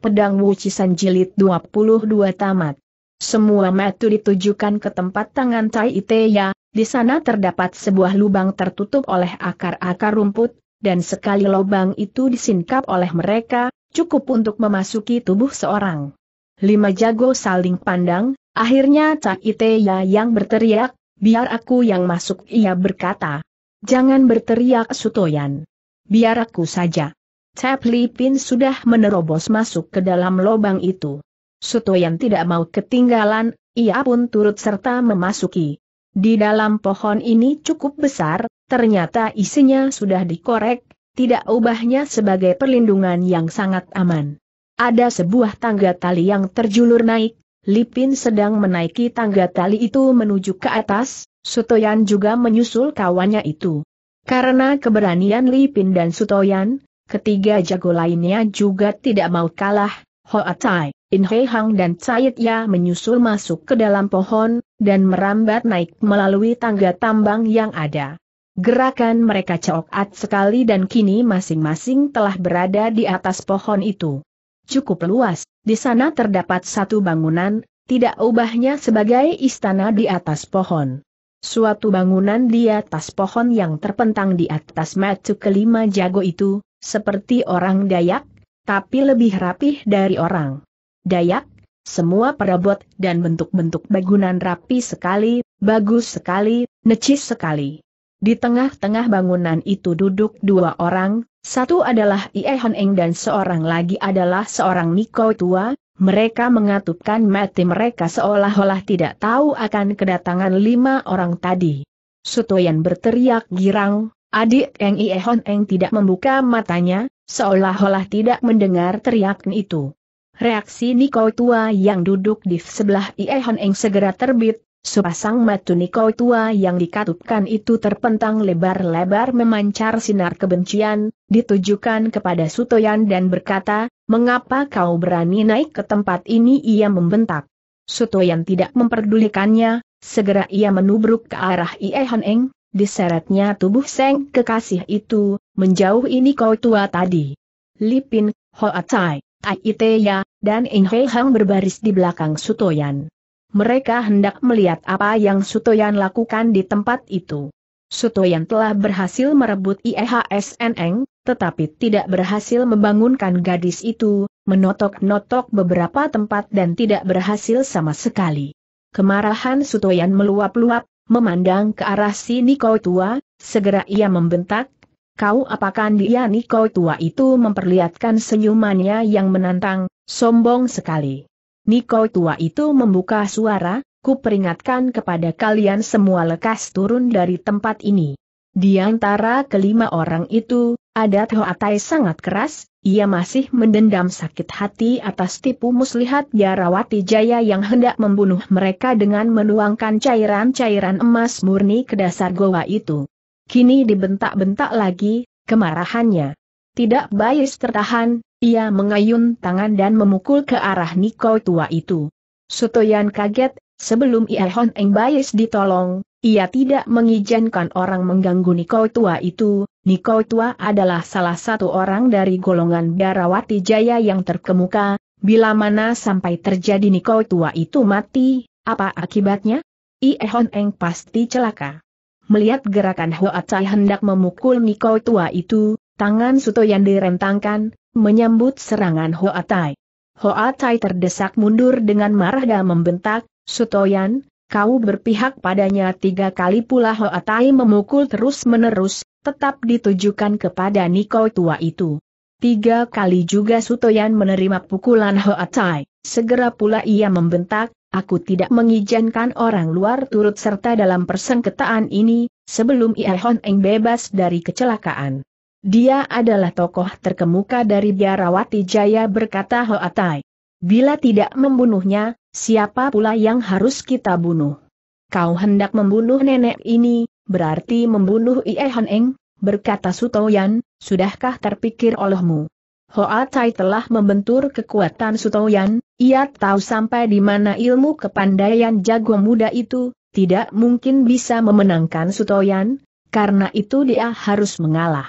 Pedang Wucisan Jilid 22 Tamat. Semua metu ditujukan ke tempat tangan Tai Iteya, di sana terdapat sebuah lubang tertutup oleh akar-akar rumput, dan sekali lubang itu disingkap oleh mereka, cukup untuk memasuki tubuh seorang. Lima jago saling pandang, akhirnya Tai Iteya yang berteriak, biar aku yang masuk ia berkata. Jangan berteriak Sutoyan. Biar aku saja. Tap Lipin sudah menerobos masuk ke dalam lubang itu. Sutoyan tidak mau ketinggalan, ia pun turut serta memasuki. Di dalam pohon ini cukup besar, ternyata isinya sudah dikorek, tidak ubahnya sebagai perlindungan yang sangat aman. Ada sebuah tangga tali yang terjulur naik, Lipin sedang menaiki tangga tali itu menuju ke atas, Sutoyan juga menyusul kawannya itu. Karena keberanian Lipin dan Sutoyan, Ketiga jago lainnya juga tidak mau kalah, Hoa Tai, In Hei Hang dan Cai Ya menyusul masuk ke dalam pohon, dan merambat naik melalui tangga tambang yang ada. Gerakan mereka cokat sekali dan kini masing-masing telah berada di atas pohon itu. Cukup luas, di sana terdapat satu bangunan, tidak ubahnya sebagai istana di atas pohon. Suatu bangunan di atas pohon yang terpentang di atas matu kelima jago itu, seperti orang Dayak, tapi lebih rapih dari orang Dayak, semua perabot dan bentuk-bentuk bangunan rapi sekali, bagus sekali, necis sekali. Di tengah-tengah bangunan itu duduk dua orang, satu adalah Ie Hon Eng dan seorang lagi adalah seorang Niko tua, mereka mengatupkan mati mereka seolah-olah tidak tahu akan kedatangan lima orang tadi. Sutoyan berteriak girang, Adik Eng Iehon Eng tidak membuka matanya, seolah-olah tidak mendengar teriakan itu. Reaksi Niko tua yang duduk di sebelah Iehon Eng segera terbit, Sepasang mata Niko tua yang dikatupkan itu terpentang lebar-lebar memancar sinar kebencian, ditujukan kepada Sutoyan dan berkata, mengapa kau berani naik ke tempat ini ia membentak. Sutoyan tidak memperdulikannya, segera ia menubruk ke arah Ie Hon Eng, diseretnya tubuh Seng kekasih itu, menjauh ini kau tua tadi. Lipin, Hoat Sai, Aiteya, dan In Hei Hang berbaris di belakang Sutoyan. Mereka hendak melihat apa yang Sutoyan lakukan di tempat itu. Sutoyan telah berhasil merebut IEHSNN, tetapi tidak berhasil membangunkan gadis itu, menotok-notok beberapa tempat dan tidak berhasil sama sekali. Kemarahan Sutoyan meluap-luap, Memandang ke arah si Niko tua, segera ia membentak, Kau apakah dia Niko tua itu memperlihatkan senyumannya yang menantang, sombong sekali. Niko tua itu membuka suara, ku peringatkan kepada kalian semua lekas turun dari tempat ini. Di antara kelima orang itu, Adat Hoatai sangat keras, ia masih mendendam sakit hati atas tipu muslihat Yarawati Jaya yang hendak membunuh mereka dengan menuangkan cairan-cairan emas murni ke dasar goa itu. Kini dibentak-bentak lagi, kemarahannya. Tidak bayis tertahan, ia mengayun tangan dan memukul ke arah Niko tua itu. Sutoyan kaget, sebelum Ihon Eng bayis ditolong, ia tidak mengizinkan orang mengganggu Niko Tua itu, Niko Tua adalah salah satu orang dari golongan Darawati Jaya yang terkemuka, bila mana sampai terjadi Niko Tua itu mati, apa akibatnya? Ihon Eng pasti celaka. Melihat gerakan Hua Cai hendak memukul Niko Tua itu, tangan Sutoyan direntangkan, menyambut serangan Hua Hoa Tai terdesak mundur dengan marah dan membentak, Sutoyan, kau berpihak padanya tiga kali pula Hoatai memukul terus-menerus, tetap ditujukan kepada Niko tua itu. Tiga kali juga Sutoyan menerima pukulan Hoatai, segera pula ia membentak, aku tidak mengizinkan orang luar turut serta dalam persengketaan ini, sebelum Ia Hon Eng bebas dari kecelakaan. Dia adalah tokoh terkemuka dari Biarawati Jaya berkata Hoatai. Bila tidak membunuhnya, siapa pula yang harus kita bunuh? Kau hendak membunuh nenek ini, berarti membunuh Ie Han Eng, berkata Sutoyan, sudahkah terpikir olehmu? Hoa Tai telah membentur kekuatan Sutoyan, ia tahu sampai di mana ilmu kepandaian jago muda itu, tidak mungkin bisa memenangkan Sutoyan, karena itu dia harus mengalah.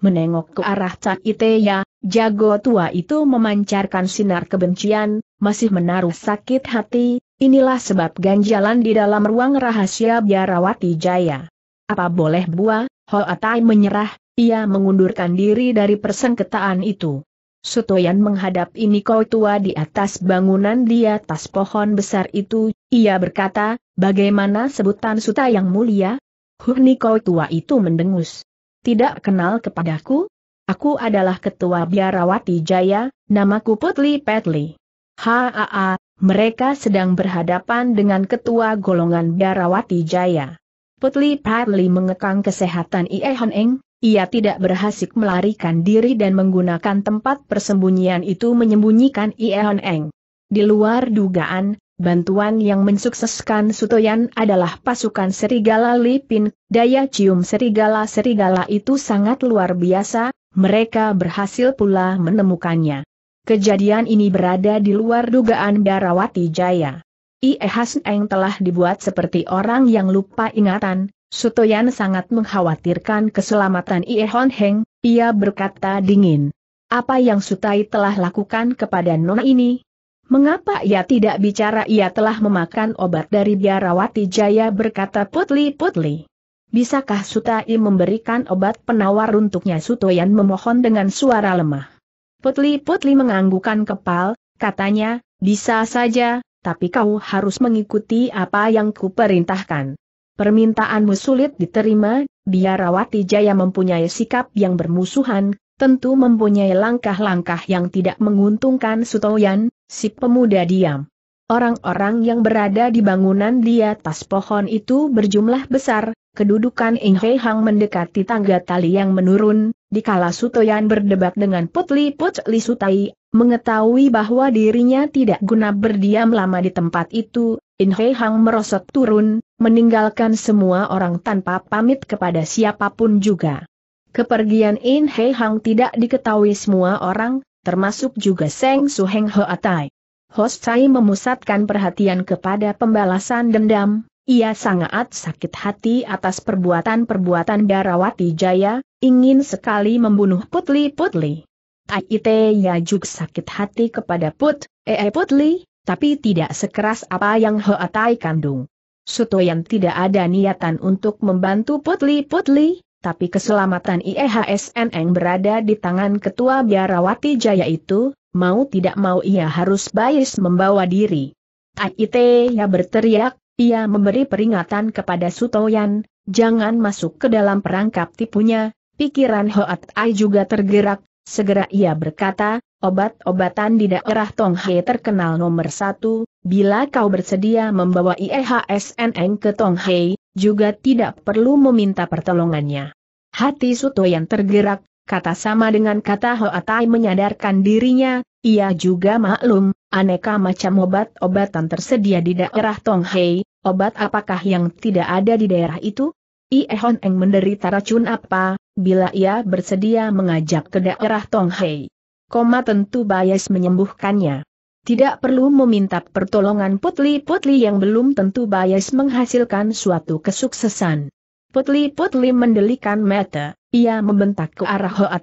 Menengok ke arah Cak Teya, Jago tua itu memancarkan sinar kebencian, masih menaruh sakit hati, inilah sebab ganjalan di dalam ruang rahasia biarawati jaya. Apa boleh buah, Hoatai menyerah, ia mengundurkan diri dari persengketaan itu. Sutoyan menghadap Iniko tua di atas bangunan di atas pohon besar itu, ia berkata, bagaimana sebutan Suta yang mulia? kau tua itu mendengus. Tidak kenal kepadaku? Aku adalah ketua biarawati Jaya, namaku Putli Petli. Haa, mereka sedang berhadapan dengan ketua golongan biarawati Jaya. Putli Petli mengekang kesehatan Ie Hon Eng, ia tidak berhasil melarikan diri dan menggunakan tempat persembunyian itu menyembunyikan Ie Hon Eng. Di luar dugaan, bantuan yang mensukseskan Sutoyan adalah pasukan Serigala Lipin, daya cium Serigala-Serigala itu sangat luar biasa, mereka berhasil pula menemukannya. Kejadian ini berada di luar dugaan Darawati Jaya. Ie Hasneng telah dibuat seperti orang yang lupa ingatan, Sutoyan sangat mengkhawatirkan keselamatan Ie Hon Heng, ia berkata dingin. Apa yang Sutai telah lakukan kepada Nona ini? Mengapa ia tidak bicara ia telah memakan obat dari Darawati Jaya berkata Putli Putli? Bisakah Sutai memberikan obat penawar untuknya Sutoyan memohon dengan suara lemah. Putli-putli menganggukkan kepal, katanya, bisa saja, tapi kau harus mengikuti apa yang kuperintahkan. Permintaanmu sulit diterima, Rawati jaya mempunyai sikap yang bermusuhan, tentu mempunyai langkah-langkah yang tidak menguntungkan Sutoyan, si pemuda diam. Orang-orang yang berada di bangunan di atas pohon itu berjumlah besar, kedudukan Ing Hei Hang mendekati tangga tali yang menurun, dikala Sutoyan berdebat dengan Putli Putli Sutai, mengetahui bahwa dirinya tidak guna berdiam lama di tempat itu, In Hei Hang merosot turun, meninggalkan semua orang tanpa pamit kepada siapapun juga. Kepergian In Hei Hang tidak diketahui semua orang, termasuk juga Seng Su Heng Hoatai. Atai. Hosai memusatkan perhatian kepada pembalasan dendam, ia sangat sakit hati atas perbuatan-perbuatan Darawati Jaya, ingin sekali membunuh Putli-Putli. Aite juga sakit hati kepada Put, Ee eh, eh, Putli, tapi tidak sekeras apa yang Hoatai kandung. Sutoyan tidak ada niatan untuk membantu Putli-Putli, tapi keselamatan IEHSN yang berada di tangan Ketua Biarawati Jaya itu, mau tidak mau ia harus bayis membawa diri. Aite ya berteriak, ia memberi peringatan kepada Sutoyan, jangan masuk ke dalam perangkap tipunya, pikiran Hoat Ai juga tergerak, segera ia berkata, obat-obatan di daerah Tonghai terkenal nomor satu, bila kau bersedia membawa IEHSNN ke Tonghai, juga tidak perlu meminta pertolongannya. Hati Sutoyan tergerak, Kata sama dengan kata Hoatai menyadarkan dirinya, ia juga maklum, aneka macam obat-obatan tersedia di daerah Tonghei, obat apakah yang tidak ada di daerah itu? Iehon Eng menderita racun apa, bila ia bersedia mengajak ke daerah Tonghei? Koma tentu Bayes menyembuhkannya. Tidak perlu meminta pertolongan putli-putli yang belum tentu Bayes menghasilkan suatu kesuksesan. Putli-putli mendelikan mata, ia membentak ke arah Hoa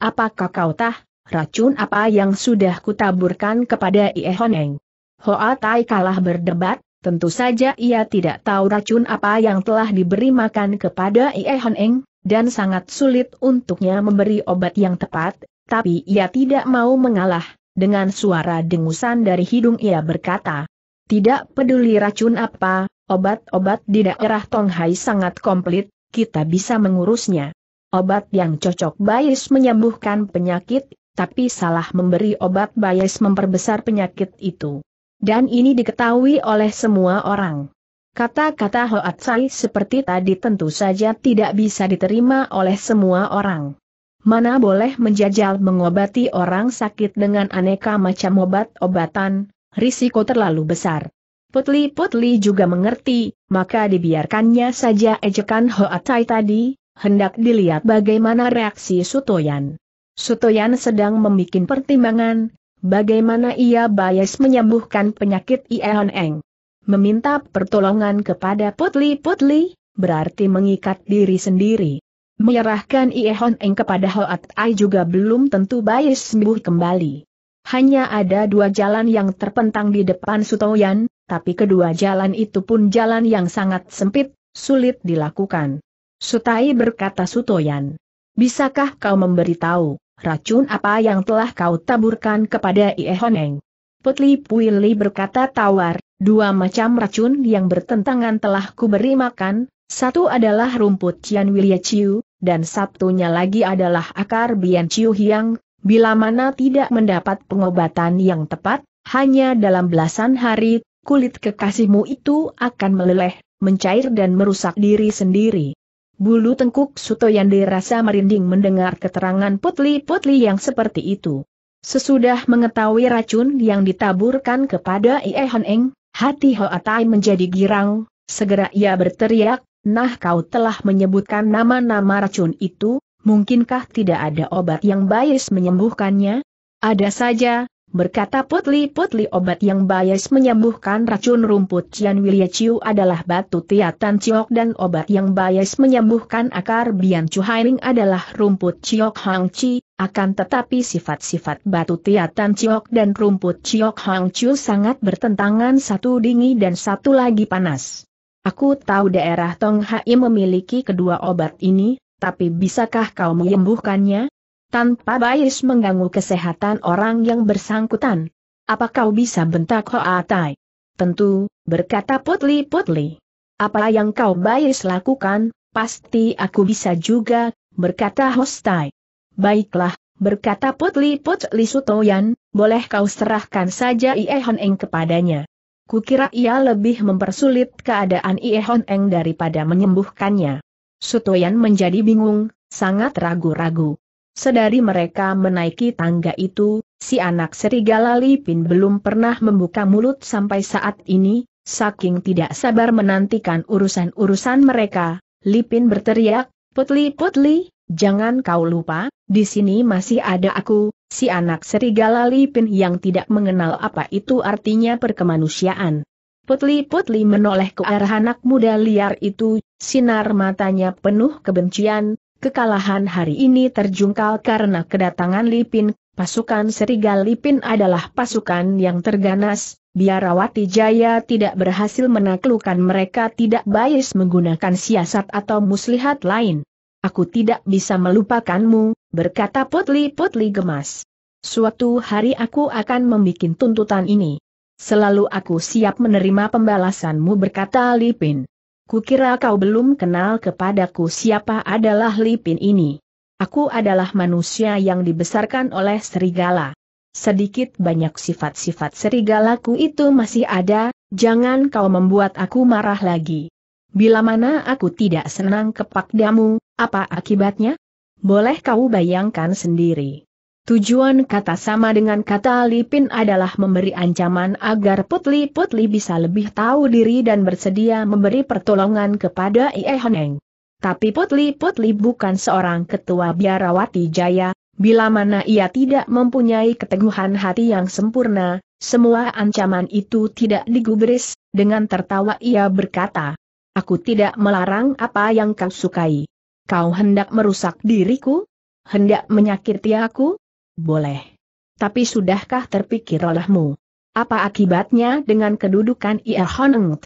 apakah kau tah, racun apa yang sudah kutaburkan kepada Ie Honeng? Hoa Tai kalah berdebat, tentu saja ia tidak tahu racun apa yang telah diberi makan kepada Ie Honeng, dan sangat sulit untuknya memberi obat yang tepat, tapi ia tidak mau mengalah. Dengan suara dengusan dari hidung ia berkata, tidak peduli racun apa, obat-obat di daerah Tonghai sangat komplit, kita bisa mengurusnya. Obat yang cocok Bayes menyembuhkan penyakit, tapi salah memberi obat Bayes memperbesar penyakit itu. Dan ini diketahui oleh semua orang. Kata-kata Hoat Sai seperti tadi tentu saja tidak bisa diterima oleh semua orang. Mana boleh menjajal mengobati orang sakit dengan aneka macam obat-obatan, risiko terlalu besar. Putli-putli juga mengerti, maka dibiarkannya saja ejekan Sai tadi, hendak dilihat bagaimana reaksi Sutoyan. Sutoyan sedang membuat pertimbangan, bagaimana ia bias menyembuhkan penyakit Ieon Eng. Meminta pertolongan kepada Putli-Putli, berarti mengikat diri sendiri. Menyerahkan Ieon Eng kepada Hoat Ai juga belum tentu bias sembuh kembali. Hanya ada dua jalan yang terpentang di depan Sutoyan, tapi kedua jalan itu pun jalan yang sangat sempit, sulit dilakukan. Sutai berkata Sutoyan. Bisakah kau memberitahu, racun apa yang telah kau taburkan kepada Ie Honeng? Putli Puili berkata tawar, dua macam racun yang bertentangan telah kuberi makan, satu adalah rumput Cian Wilia Ciu, dan satunya lagi adalah akar Bian Ciu Hiang, bila mana tidak mendapat pengobatan yang tepat, hanya dalam belasan hari, kulit kekasihmu itu akan meleleh, mencair dan merusak diri sendiri. Bulu tengkuk Sutoyandi rasa merinding mendengar keterangan putli-putli yang seperti itu. Sesudah mengetahui racun yang ditaburkan kepada Ie Eng, hati Hoatai menjadi girang, segera ia berteriak, Nah kau telah menyebutkan nama-nama racun itu, mungkinkah tidak ada obat yang bias menyembuhkannya? Ada saja, Berkata putli-putli obat yang bias menyembuhkan racun rumput Cian Wilia Chiu adalah batu tiatan ciok dan obat yang bias menyembuhkan akar bian cuhailing adalah rumput ciok hang chi, akan tetapi sifat-sifat batu tiatan ciok dan rumput ciok hang chiu sangat bertentangan satu dingin dan satu lagi panas. Aku tahu daerah Tong Hai memiliki kedua obat ini, tapi bisakah kau menyembuhkannya? tanpa bias mengganggu kesehatan orang yang bersangkutan. Apa kau bisa bentak Hoa Tai? Tentu, berkata Putli Putli. Apa yang kau bias lakukan, pasti aku bisa juga, berkata Hostai. Baiklah, berkata Putli Putli Sutoyan, boleh kau serahkan saja Ie Hon kepadanya. Kukira ia lebih mempersulit keadaan Ie Hon daripada menyembuhkannya. Sutoyan menjadi bingung, sangat ragu-ragu. Sedari mereka menaiki tangga itu, si anak serigala Lipin belum pernah membuka mulut sampai saat ini, saking tidak sabar menantikan urusan-urusan mereka, Lipin berteriak, Putli Putli, jangan kau lupa, di sini masih ada aku, si anak serigala Lipin yang tidak mengenal apa itu artinya perkemanusiaan. Putli-putli menoleh ke arah anak muda liar itu, sinar matanya penuh kebencian, Kekalahan hari ini terjungkal karena kedatangan Lipin, pasukan Serigal Lipin adalah pasukan yang terganas, biarawati Jaya tidak berhasil menaklukkan mereka tidak bias menggunakan siasat atau muslihat lain. Aku tidak bisa melupakanmu, berkata Putli-Putli gemas. Suatu hari aku akan membuat tuntutan ini. Selalu aku siap menerima pembalasanmu berkata Lipin. Kukira kau belum kenal kepadaku siapa adalah Lipin ini. Aku adalah manusia yang dibesarkan oleh serigala. Sedikit banyak sifat-sifat serigalaku itu masih ada, jangan kau membuat aku marah lagi. Bila mana aku tidak senang kepadamu, apa akibatnya? Boleh kau bayangkan sendiri. Tujuan kata sama dengan kata Lipin adalah memberi ancaman agar putli-putli bisa lebih tahu diri dan bersedia memberi pertolongan kepada Ie Tapi putli-putli bukan seorang ketua biarawati jaya, bila mana ia tidak mempunyai keteguhan hati yang sempurna, semua ancaman itu tidak digubris, dengan tertawa ia berkata, Aku tidak melarang apa yang kau sukai. Kau hendak merusak diriku? Hendak menyakiti aku? boleh. Tapi sudahkah terpikir olehmu? Apa akibatnya dengan kedudukan Ia Honeng?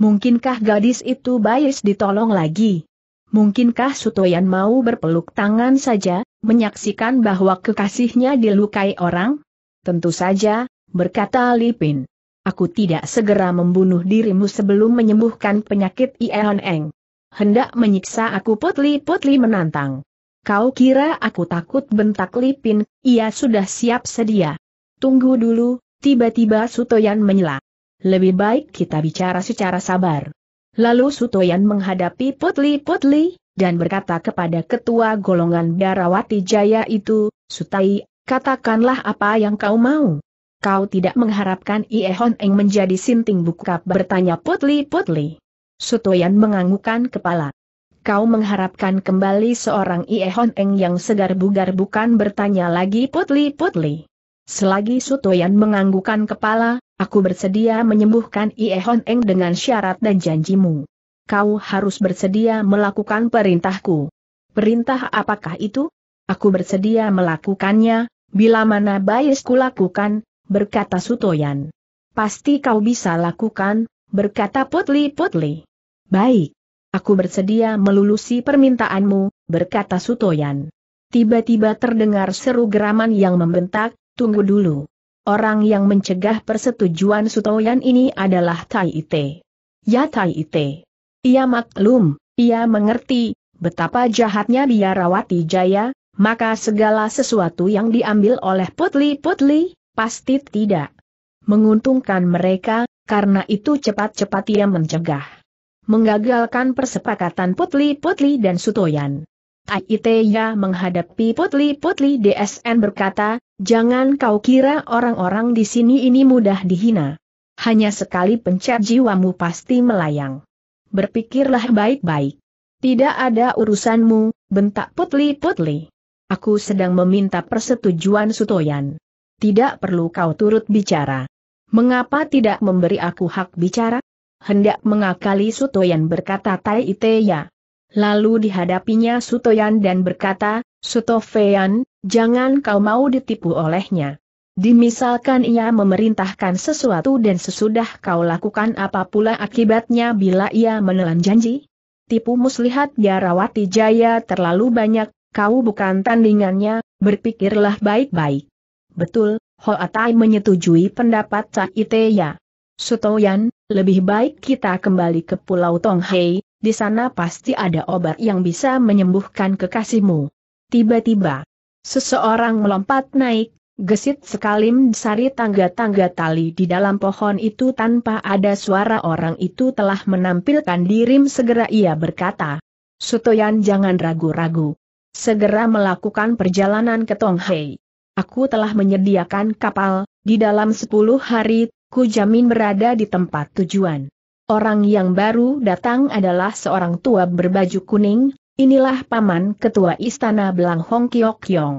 Mungkinkah gadis itu bias ditolong lagi? Mungkinkah Sutoyan mau berpeluk tangan saja, menyaksikan bahwa kekasihnya dilukai orang? Tentu saja, berkata Lipin. Aku tidak segera membunuh dirimu sebelum menyembuhkan penyakit Ia Honeng. Hendak menyiksa aku putli-putli menantang kau kira aku takut bentak Lipin, ia sudah siap sedia. Tunggu dulu, tiba-tiba Sutoyan menyela. Lebih baik kita bicara secara sabar. Lalu Sutoyan menghadapi Putli-Putli, dan berkata kepada ketua golongan Darawati Jaya itu, Sutai, katakanlah apa yang kau mau. Kau tidak mengharapkan Iehon Eng menjadi sinting buka bertanya Putli-Putli. Sutoyan menganggukkan kepala kau mengharapkan kembali seorang iehon Eng yang segar bugar bukan bertanya lagi putli-putli. Selagi Sutoyan menganggukan kepala, aku bersedia menyembuhkan iehon Eng dengan syarat dan janjimu. Kau harus bersedia melakukan perintahku. Perintah apakah itu? Aku bersedia melakukannya, bila mana Bayes kulakukan, berkata Sutoyan. Pasti kau bisa lakukan, berkata Putli-Putli. Baik. Aku bersedia melulusi permintaanmu, berkata Sutoyan. Tiba-tiba terdengar seru geraman yang membentak, tunggu dulu. Orang yang mencegah persetujuan Sutoyan ini adalah Tai Ite. Ya Tai Ite. Ia maklum, ia mengerti, betapa jahatnya biarawati jaya, maka segala sesuatu yang diambil oleh putli-putli, pasti tidak menguntungkan mereka, karena itu cepat-cepat ia mencegah menggagalkan persepakatan Putli-Putli dan Sutoyan. Aiteya menghadapi Putli-Putli DSN berkata, jangan kau kira orang-orang di sini ini mudah dihina. Hanya sekali pencet jiwamu pasti melayang. Berpikirlah baik-baik. Tidak ada urusanmu, bentak Putli-Putli. Aku sedang meminta persetujuan Sutoyan. Tidak perlu kau turut bicara. Mengapa tidak memberi aku hak bicara? hendak mengakali Sutoyan berkata Tai Iteya. Lalu dihadapinya Sutoyan dan berkata, Sutofeyan, jangan kau mau ditipu olehnya. Dimisalkan ia memerintahkan sesuatu dan sesudah kau lakukan apa pula akibatnya bila ia menelan janji? Tipu muslihat Biarawati Jaya terlalu banyak, kau bukan tandingannya, berpikirlah baik-baik. Betul, Hoatai menyetujui pendapat Caiteya. Sutoyan, lebih baik kita kembali ke Pulau Tonghei, di sana pasti ada obat yang bisa menyembuhkan kekasihmu. Tiba-tiba, seseorang melompat naik, gesit sekalim sari tangga-tangga tali di dalam pohon itu tanpa ada suara orang itu telah menampilkan dirim segera ia berkata. Sutoyan jangan ragu-ragu. Segera melakukan perjalanan ke Tonghei. Aku telah menyediakan kapal, di dalam sepuluh hari ku jamin berada di tempat tujuan. Orang yang baru datang adalah seorang tua berbaju kuning, inilah paman ketua istana Belang Hong Kiok Yong.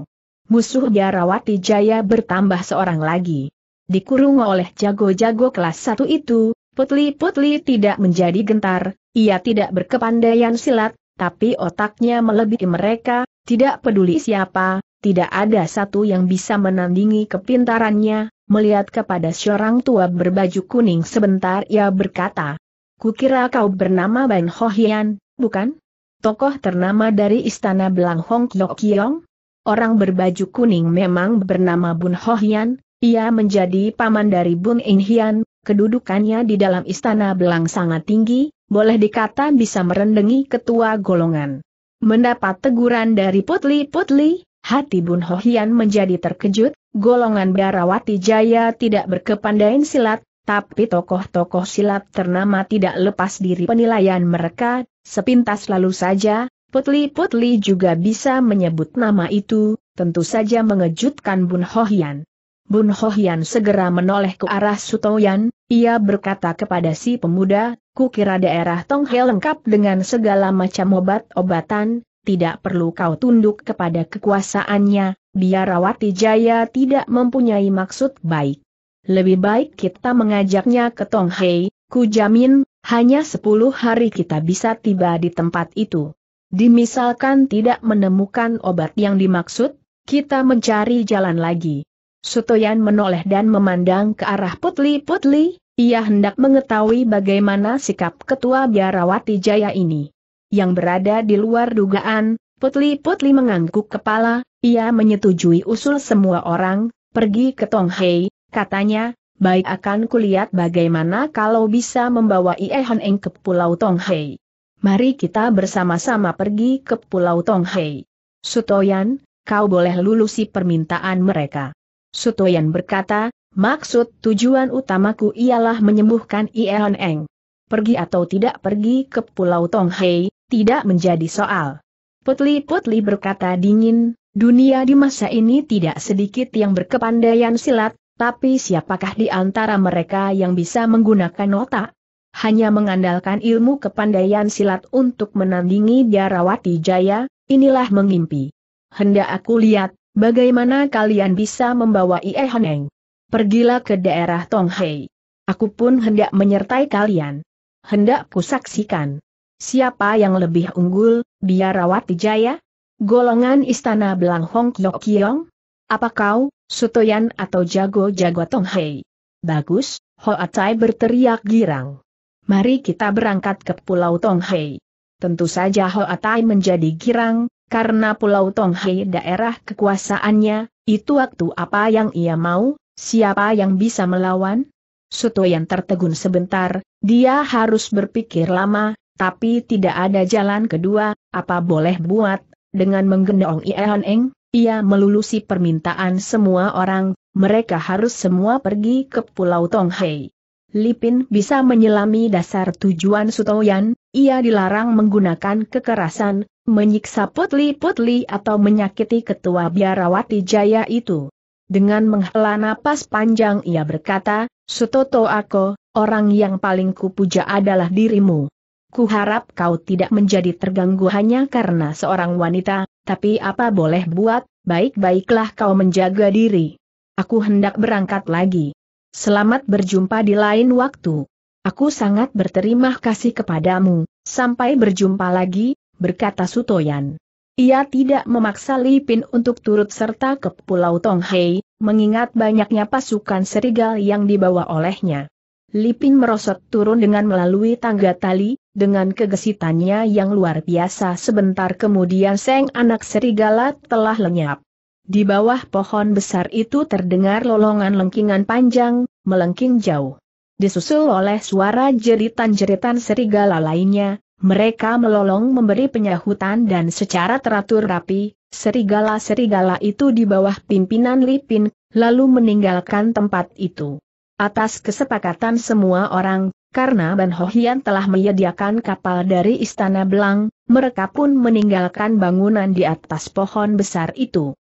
Musuh Jarawati Jaya bertambah seorang lagi. Dikurung oleh jago-jago kelas satu itu, Putli-Putli tidak menjadi gentar, ia tidak berkepandaian silat, tapi otaknya melebihi mereka, tidak peduli siapa, tidak ada satu yang bisa menandingi kepintarannya, melihat kepada seorang tua berbaju kuning sebentar ia berkata, Kukira kau bernama Ban Ho Hian, bukan? Tokoh ternama dari istana Belang Hong Kyok Kiong? Orang berbaju kuning memang bernama Bun Ho Hian, ia menjadi paman dari Bun In Hian, kedudukannya di dalam istana Belang sangat tinggi, boleh dikata bisa merendengi ketua golongan. Mendapat teguran dari Putli Putli, hati Bun Ho Hian menjadi terkejut, golongan Darawati Jaya tidak berkepandain silat, tapi tokoh-tokoh silat ternama tidak lepas diri penilaian mereka, sepintas lalu saja, Putli-Putli juga bisa menyebut nama itu, tentu saja mengejutkan Bun Hohian. Bun Hohian segera menoleh ke arah Sutoyan, ia berkata kepada si pemuda, kukira daerah Tonghe lengkap dengan segala macam obat-obatan, tidak perlu kau tunduk kepada kekuasaannya, Biarawati Jaya tidak mempunyai maksud baik. Lebih baik kita mengajaknya ke Tonghai. ku jamin, hanya sepuluh hari kita bisa tiba di tempat itu. Dimisalkan tidak menemukan obat yang dimaksud, kita mencari jalan lagi. Sutoyan menoleh dan memandang ke arah Putli-Putli, ia hendak mengetahui bagaimana sikap ketua biarawati jaya ini. Yang berada di luar dugaan, Putli-Putli mengangguk kepala, ia menyetujui usul semua orang, pergi ke Tonghai, katanya, baik akan kulihat bagaimana kalau bisa membawa Ie Han Eng ke Pulau Tonghai. Mari kita bersama-sama pergi ke Pulau Tonghai. Sutoyan, kau boleh lulusi permintaan mereka. Sutoyan berkata, maksud tujuan utamaku ialah menyembuhkan Ie Han Eng. Pergi atau tidak pergi ke Pulau Tonghai tidak menjadi soal. Putli-putli berkata dingin, Dunia di masa ini tidak sedikit yang berkepandaian silat, tapi siapakah di antara mereka yang bisa menggunakan otak? Hanya mengandalkan ilmu kepandaian silat untuk menandingi Biarawati Jaya, inilah mengimpi. Hendak aku lihat, bagaimana kalian bisa membawa Ie Heneng. Pergilah ke daerah Tonghei. Aku pun hendak menyertai kalian. Hendak kusaksikan. Siapa yang lebih unggul, Biarawati Jaya? Golongan istana Belang Hong Kyo Kiong? Apa kau, Sutoyan atau jago-jago Tong Hei? Bagus, Ho Atai berteriak girang. Mari kita berangkat ke Pulau Tong Hei. Tentu saja Ho Atai menjadi girang, karena Pulau Tong Hei daerah kekuasaannya, itu waktu apa yang ia mau, siapa yang bisa melawan? Sutoyan tertegun sebentar, dia harus berpikir lama, tapi tidak ada jalan kedua, apa boleh buat, dengan menggendong Ian Eng, ia melulusi permintaan semua orang, mereka harus semua pergi ke Pulau Tonghai. Lipin bisa menyelami dasar tujuan Sutoyan, ia dilarang menggunakan kekerasan, menyiksa putli-putli atau menyakiti ketua biarawati jaya itu. Dengan menghela napas panjang ia berkata, Sutoto aku, orang yang paling kupuja adalah dirimu. Kuharap kau tidak menjadi terganggu hanya karena seorang wanita, tapi apa boleh buat, baik-baiklah kau menjaga diri. Aku hendak berangkat lagi. Selamat berjumpa di lain waktu. Aku sangat berterima kasih kepadamu, sampai berjumpa lagi, berkata Sutoyan. Ia tidak memaksa Lipin untuk turut serta ke Pulau Tonghei, mengingat banyaknya pasukan serigal yang dibawa olehnya. Lipin merosot turun dengan melalui tangga tali, dengan kegesitannya yang luar biasa sebentar kemudian Seng anak serigala telah lenyap. Di bawah pohon besar itu terdengar lolongan lengkingan panjang, melengking jauh. Disusul oleh suara jeritan-jeritan serigala lainnya, mereka melolong memberi penyahutan dan secara teratur rapi, serigala-serigala itu di bawah pimpinan Lipin, lalu meninggalkan tempat itu. Atas kesepakatan semua orang, karena Ban Hohian telah menyediakan kapal dari Istana Belang, mereka pun meninggalkan bangunan di atas pohon besar itu.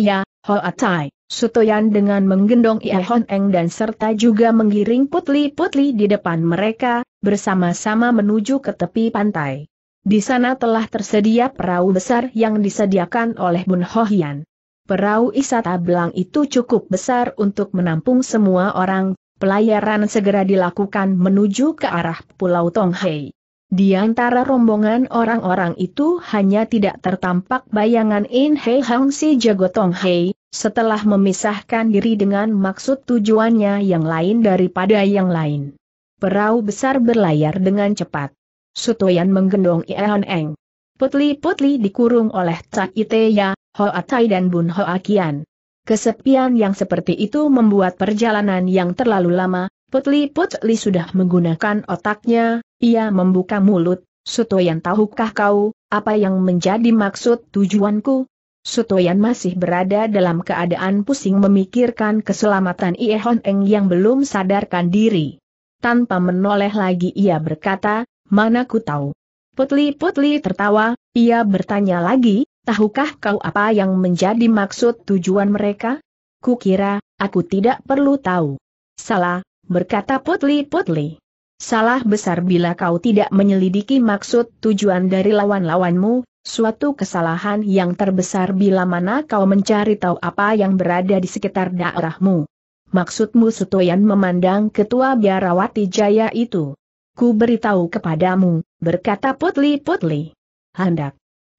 Ya, Ho Atai, Sutoyan dengan menggendong Iehon Eng dan serta juga menggiring putli-putli di depan mereka, bersama-sama menuju ke tepi pantai. Di sana telah tersedia perahu besar yang disediakan oleh Bun Hohian. Perahu Isata Belang itu cukup besar untuk menampung semua orang, Pelayaran segera dilakukan menuju ke arah Pulau Tonghei. Di antara rombongan orang-orang itu hanya tidak tertampak bayangan In Hei Hang Si Jago Tonghei, setelah memisahkan diri dengan maksud tujuannya yang lain daripada yang lain. Perahu besar berlayar dengan cepat. Sutoyan menggendong Ian Eng. Putli-putli dikurung oleh Cak Iteya, Hoa Tai dan Bun Hoa Kian. Kesepian yang seperti itu membuat perjalanan yang terlalu lama, Putli Putli sudah menggunakan otaknya, ia membuka mulut, Sutoyan tahukah kau, apa yang menjadi maksud tujuanku? Sutoyan masih berada dalam keadaan pusing memikirkan keselamatan Ie Eng yang belum sadarkan diri. Tanpa menoleh lagi ia berkata, mana ku tahu. Putli Putli tertawa, ia bertanya lagi, Tahukah kau apa yang menjadi maksud tujuan mereka? Kukira, aku tidak perlu tahu. Salah, berkata Putli-Putli. Salah besar bila kau tidak menyelidiki maksud tujuan dari lawan-lawanmu, suatu kesalahan yang terbesar bila mana kau mencari tahu apa yang berada di sekitar daerahmu. Maksudmu Sutoyan memandang ketua biarawati jaya itu. Ku beritahu kepadamu, berkata Putli-Putli. Hendak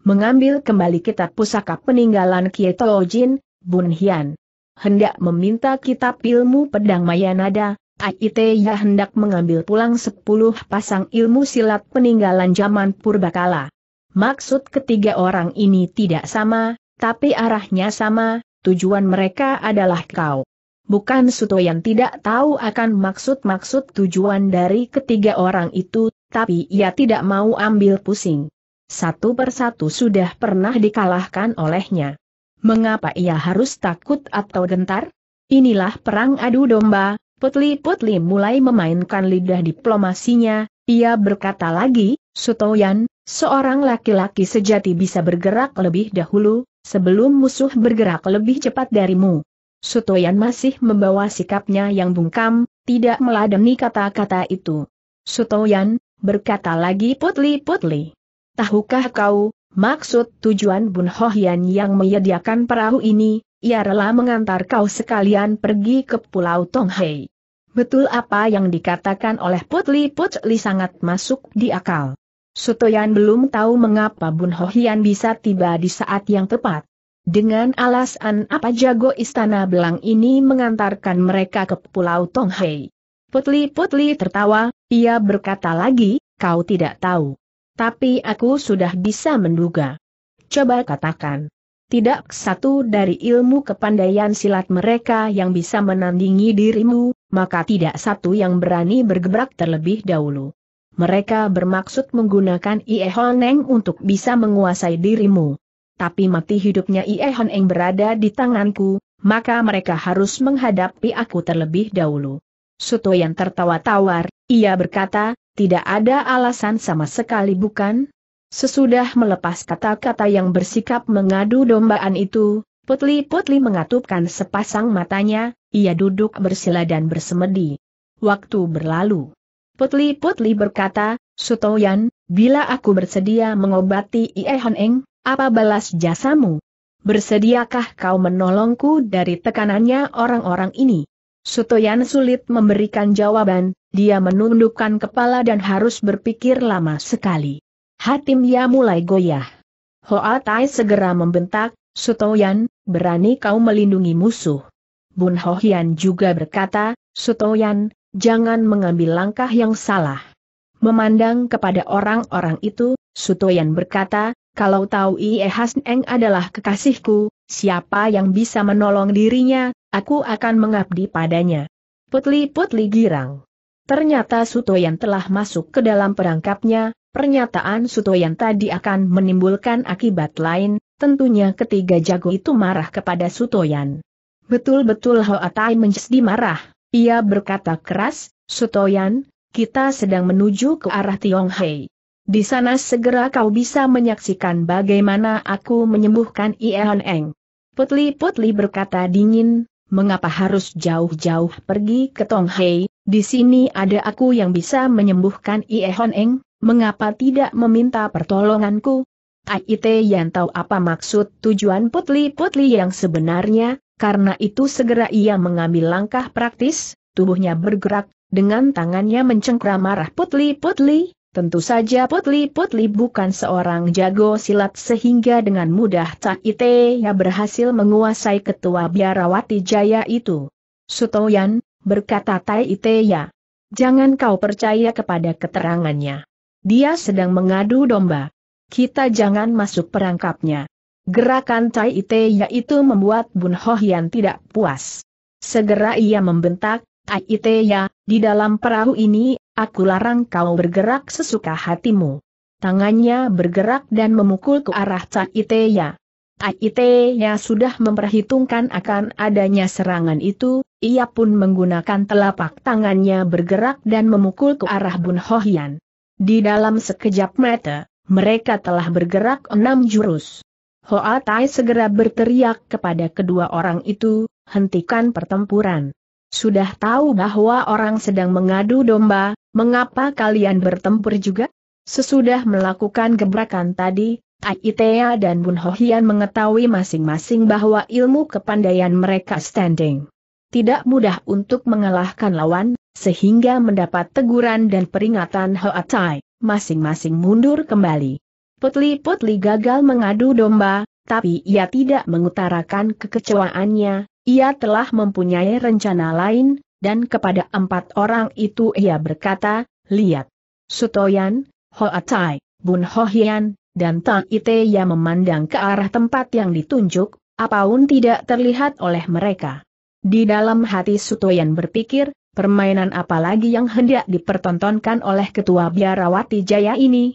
mengambil kembali kitab pusaka peninggalan Kieto Jin, Bun Hian. Hendak meminta kitab ilmu pedang Mayanada, Aiteya hendak mengambil pulang sepuluh pasang ilmu silat peninggalan zaman purbakala. Maksud ketiga orang ini tidak sama, tapi arahnya sama, tujuan mereka adalah kau. Bukan Suto yang tidak tahu akan maksud-maksud tujuan dari ketiga orang itu, tapi ia tidak mau ambil pusing satu persatu sudah pernah dikalahkan olehnya. Mengapa ia harus takut atau gentar? Inilah perang adu domba, Putli-putli mulai memainkan lidah diplomasinya, ia berkata lagi, Sutoyan, seorang laki-laki sejati bisa bergerak lebih dahulu, sebelum musuh bergerak lebih cepat darimu. Sutoyan masih membawa sikapnya yang bungkam, tidak meladeni kata-kata itu. Sutoyan, berkata lagi putli-putli. Tahukah kau, maksud tujuan Bun Hohian yang menyediakan perahu ini, ia rela mengantar kau sekalian pergi ke Pulau Tonghai. Betul apa yang dikatakan oleh Putli Putli sangat masuk di akal. Sutoyan belum tahu mengapa Bun Hohian bisa tiba di saat yang tepat. Dengan alasan apa jago istana belang ini mengantarkan mereka ke Pulau Tonghai. Putli Putli tertawa, ia berkata lagi, kau tidak tahu. Tapi aku sudah bisa menduga. Coba katakan. Tidak satu dari ilmu kepandaian silat mereka yang bisa menandingi dirimu, maka tidak satu yang berani bergebrak terlebih dahulu. Mereka bermaksud menggunakan Ie untuk bisa menguasai dirimu. Tapi mati hidupnya Ie berada di tanganku, maka mereka harus menghadapi aku terlebih dahulu. Suto yang tertawa tawar, ia berkata, tidak ada alasan sama sekali bukan? Sesudah melepas kata-kata yang bersikap mengadu dombaan itu, Putli-putli mengatupkan sepasang matanya, ia duduk bersila dan bersemedi. Waktu berlalu. Putli-putli berkata, Sutoyan, bila aku bersedia mengobati Iehan Eng, apa balas jasamu? Bersediakah kau menolongku dari tekanannya orang-orang ini? Sutoyan sulit memberikan jawaban, dia menundukkan kepala dan harus berpikir lama sekali. Hatim ya mulai goyah. Hoa Tai segera membentak, Sutoyan, berani kau melindungi musuh. Bun Hohian juga berkata, Sutoyan, jangan mengambil langkah yang salah. Memandang kepada orang-orang itu, Sutoyan berkata, kalau tahu Ie Hasneng adalah kekasihku, siapa yang bisa menolong dirinya, aku akan mengabdi padanya. Putli-putli girang. Ternyata Sutoyan telah masuk ke dalam perangkapnya, pernyataan Sutoyan tadi akan menimbulkan akibat lain, tentunya ketiga jago itu marah kepada Sutoyan. Betul-betul Hoatai menjadi marah, ia berkata keras, Sutoyan, kita sedang menuju ke arah Tionghe. Di sana segera kau bisa menyaksikan bagaimana aku menyembuhkan Ian Eng. Putli-putli berkata dingin, mengapa harus jauh-jauh pergi ke Tonghei, di sini ada aku yang bisa menyembuhkan Ie Eng, mengapa tidak meminta pertolonganku? Aite yang tahu apa maksud tujuan putli-putli yang sebenarnya, karena itu segera ia mengambil langkah praktis, tubuhnya bergerak, dengan tangannya mencengkram arah putli-putli, tentu saja putli-putli bukan seorang jago silat sehingga dengan mudah Caite ya berhasil menguasai ketua biarawati jaya itu. Sutoyan, berkata Tai Iteya. Jangan kau percaya kepada keterangannya. Dia sedang mengadu domba. Kita jangan masuk perangkapnya. Gerakan Tai Iteya itu membuat Bun Hohian tidak puas. Segera ia membentak, Tai Iteya, di dalam perahu ini, aku larang kau bergerak sesuka hatimu. Tangannya bergerak dan memukul ke arah Tai Iteya. AIT-nya sudah memperhitungkan akan adanya serangan itu, ia pun menggunakan telapak tangannya bergerak dan memukul ke arah Bun Hohian. Di dalam sekejap mata, mereka telah bergerak enam jurus. Hoa Tai segera berteriak kepada kedua orang itu, hentikan pertempuran. Sudah tahu bahwa orang sedang mengadu domba, mengapa kalian bertempur juga? Sesudah melakukan gebrakan tadi, Aitea dan Bun Hohian mengetahui masing-masing bahwa ilmu kepandaian mereka standing. Tidak mudah untuk mengalahkan lawan, sehingga mendapat teguran dan peringatan Hoatai, masing-masing mundur kembali. Putli-putli gagal mengadu domba, tapi ia tidak mengutarakan kekecewaannya, ia telah mempunyai rencana lain, dan kepada empat orang itu ia berkata, lihat. Sutoyan, Hoatai, Bun Hohian, dan Tang Ya memandang ke arah tempat yang ditunjuk, apapun tidak terlihat oleh mereka. Di dalam hati Sutoyan berpikir, permainan apalagi yang hendak dipertontonkan oleh ketua biarawati jaya ini?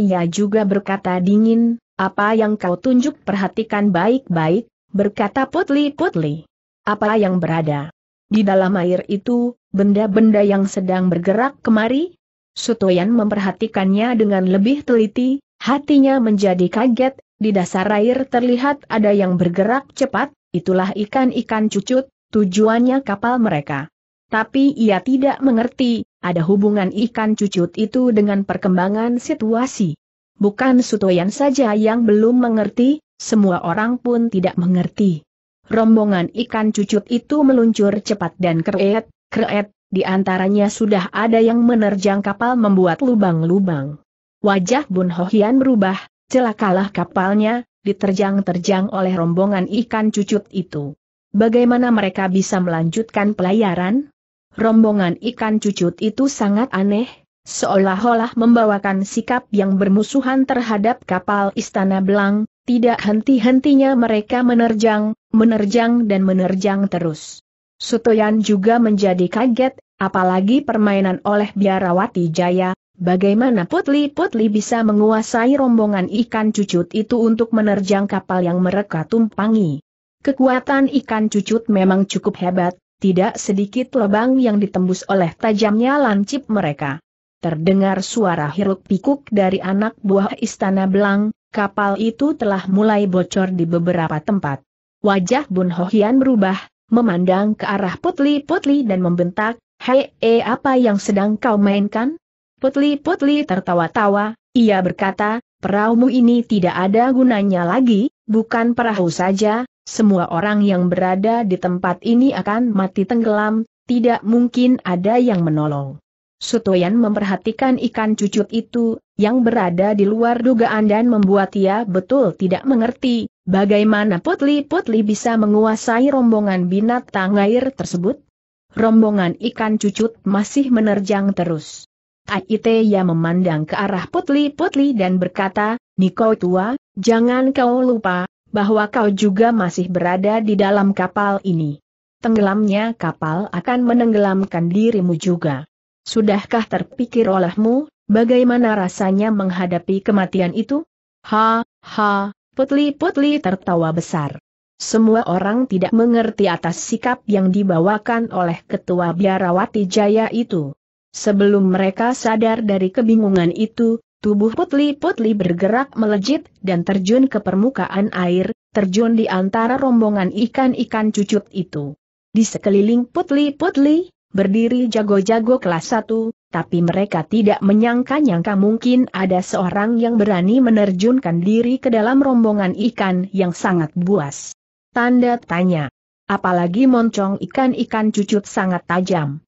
Ya juga berkata dingin, apa yang kau tunjuk perhatikan baik-baik, berkata putli-putli. Apa yang berada di dalam air itu, benda-benda yang sedang bergerak kemari, Sutoyan memperhatikannya dengan lebih teliti, hatinya menjadi kaget, di dasar air terlihat ada yang bergerak cepat, itulah ikan-ikan cucut, tujuannya kapal mereka. Tapi ia tidak mengerti, ada hubungan ikan cucut itu dengan perkembangan situasi. Bukan Sutoyan saja yang belum mengerti, semua orang pun tidak mengerti. Rombongan ikan cucut itu meluncur cepat dan kreet, kreet, di antaranya sudah ada yang menerjang kapal membuat lubang-lubang. Wajah Bun Hohian berubah, celakalah kapalnya, diterjang-terjang oleh rombongan ikan cucut itu. Bagaimana mereka bisa melanjutkan pelayaran? Rombongan ikan cucut itu sangat aneh, seolah-olah membawakan sikap yang bermusuhan terhadap kapal Istana Belang, tidak henti-hentinya mereka menerjang, menerjang dan menerjang terus. Sutoyan juga menjadi kaget, apalagi permainan oleh biarawati jaya, bagaimana putli-putli bisa menguasai rombongan ikan cucut itu untuk menerjang kapal yang mereka tumpangi. Kekuatan ikan cucut memang cukup hebat, tidak sedikit lubang yang ditembus oleh tajamnya lancip mereka. Terdengar suara hiruk pikuk dari anak buah istana Belang, kapal itu telah mulai bocor di beberapa tempat. Wajah Bun Hohian berubah, memandang ke arah Putli-Putli dan membentak, Hei, eh apa yang sedang kau mainkan? Putli-Putli tertawa-tawa, ia berkata, perahumu ini tidak ada gunanya lagi, bukan perahu saja, semua orang yang berada di tempat ini akan mati tenggelam, tidak mungkin ada yang menolong. Sutoyan memperhatikan ikan cucut itu, yang berada di luar dugaan dan membuat ia betul tidak mengerti, Bagaimana Putli Putli bisa menguasai rombongan binatang air tersebut? Rombongan ikan cucut masih menerjang terus. Aiteya memandang ke arah Putli Putli dan berkata, Niko tua, jangan kau lupa, bahwa kau juga masih berada di dalam kapal ini. Tenggelamnya kapal akan menenggelamkan dirimu juga. Sudahkah terpikir olehmu, bagaimana rasanya menghadapi kematian itu? Ha, ha, Putli-putli tertawa besar. Semua orang tidak mengerti atas sikap yang dibawakan oleh Ketua Biarawati Jaya itu. Sebelum mereka sadar dari kebingungan itu, tubuh putli-putli bergerak melejit dan terjun ke permukaan air, terjun di antara rombongan ikan-ikan cucut itu. Di sekeliling putli-putli, berdiri jago-jago kelas 1, tapi mereka tidak menyangka-nyangka mungkin ada seorang yang berani menerjunkan diri ke dalam rombongan ikan yang sangat buas. Tanda tanya. Apalagi moncong ikan-ikan cucut sangat tajam.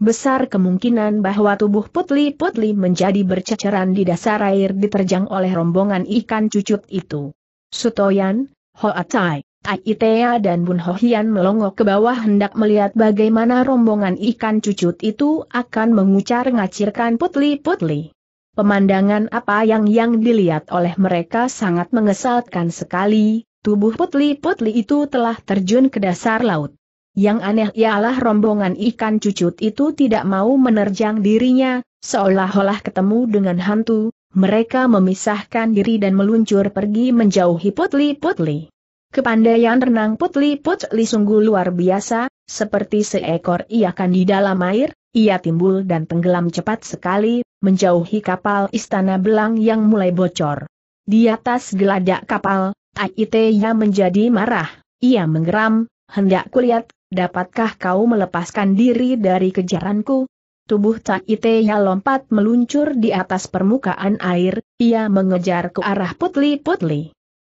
Besar kemungkinan bahwa tubuh putli-putli menjadi berceceran di dasar air diterjang oleh rombongan ikan cucut itu. Sutoyan, Hoatai. Aitea dan Bun Hohian melongo ke bawah hendak melihat bagaimana rombongan ikan cucut itu akan mengucar-ngacirkan putli-putli. Pemandangan apa yang yang dilihat oleh mereka sangat mengesalkan sekali, tubuh putli-putli itu telah terjun ke dasar laut. Yang aneh ialah rombongan ikan cucut itu tidak mau menerjang dirinya, seolah-olah ketemu dengan hantu, mereka memisahkan diri dan meluncur pergi menjauhi putli-putli. Kepandaian renang Putli Putli sungguh luar biasa, seperti seekor iakan di dalam air, ia timbul dan tenggelam cepat sekali, menjauhi kapal istana belang yang mulai bocor. Di atas geladak kapal, Taiteya menjadi marah, ia menggeram, hendak kulihat, dapatkah kau melepaskan diri dari kejaranku? Tubuh Taiteya lompat meluncur di atas permukaan air, ia mengejar ke arah Putli-Putli.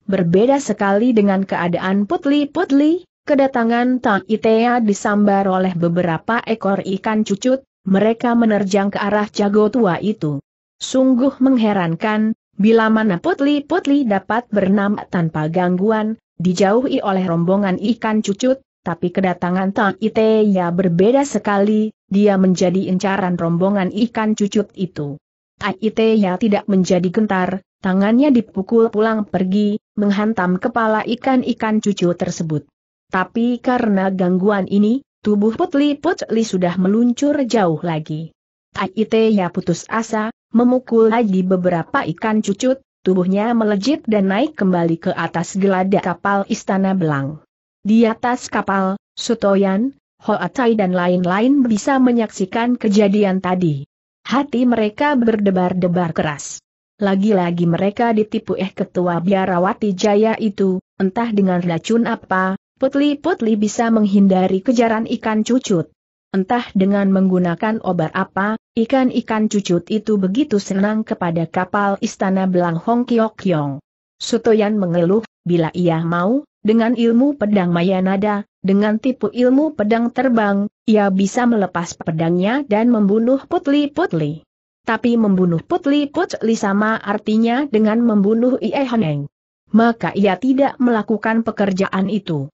Berbeda sekali dengan keadaan putli-putli, kedatangan Tang Itea disambar oleh beberapa ekor ikan cucut, mereka menerjang ke arah jago tua itu. Sungguh mengherankan, bila mana putli-putli dapat bernam tanpa gangguan, dijauhi oleh rombongan ikan cucut, tapi kedatangan Tang Itea berbeda sekali, dia menjadi incaran rombongan ikan cucut itu ya tidak menjadi gentar, tangannya dipukul pulang pergi, menghantam kepala ikan-ikan cucu tersebut. Tapi karena gangguan ini, tubuh Putli Putli sudah meluncur jauh lagi. ya putus asa, memukul lagi beberapa ikan cucut, tubuhnya melejit dan naik kembali ke atas geladak kapal Istana Belang. Di atas kapal, Sutoyan, Hoatai dan lain-lain bisa menyaksikan kejadian tadi. Hati mereka berdebar-debar keras. Lagi-lagi mereka ditipu eh ketua biarawati jaya itu, entah dengan racun apa, putli-putli bisa menghindari kejaran ikan cucut. Entah dengan menggunakan obat apa, ikan-ikan cucut itu begitu senang kepada kapal istana Belang Hong Kiok Yong. Sutoyan mengeluh, bila ia mau, dengan ilmu pedang Mayanada, dengan tipu ilmu pedang terbang, ia bisa melepas pedangnya dan membunuh putli-putli. Tapi membunuh putli-putli sama artinya dengan membunuh Ie Maka ia tidak melakukan pekerjaan itu.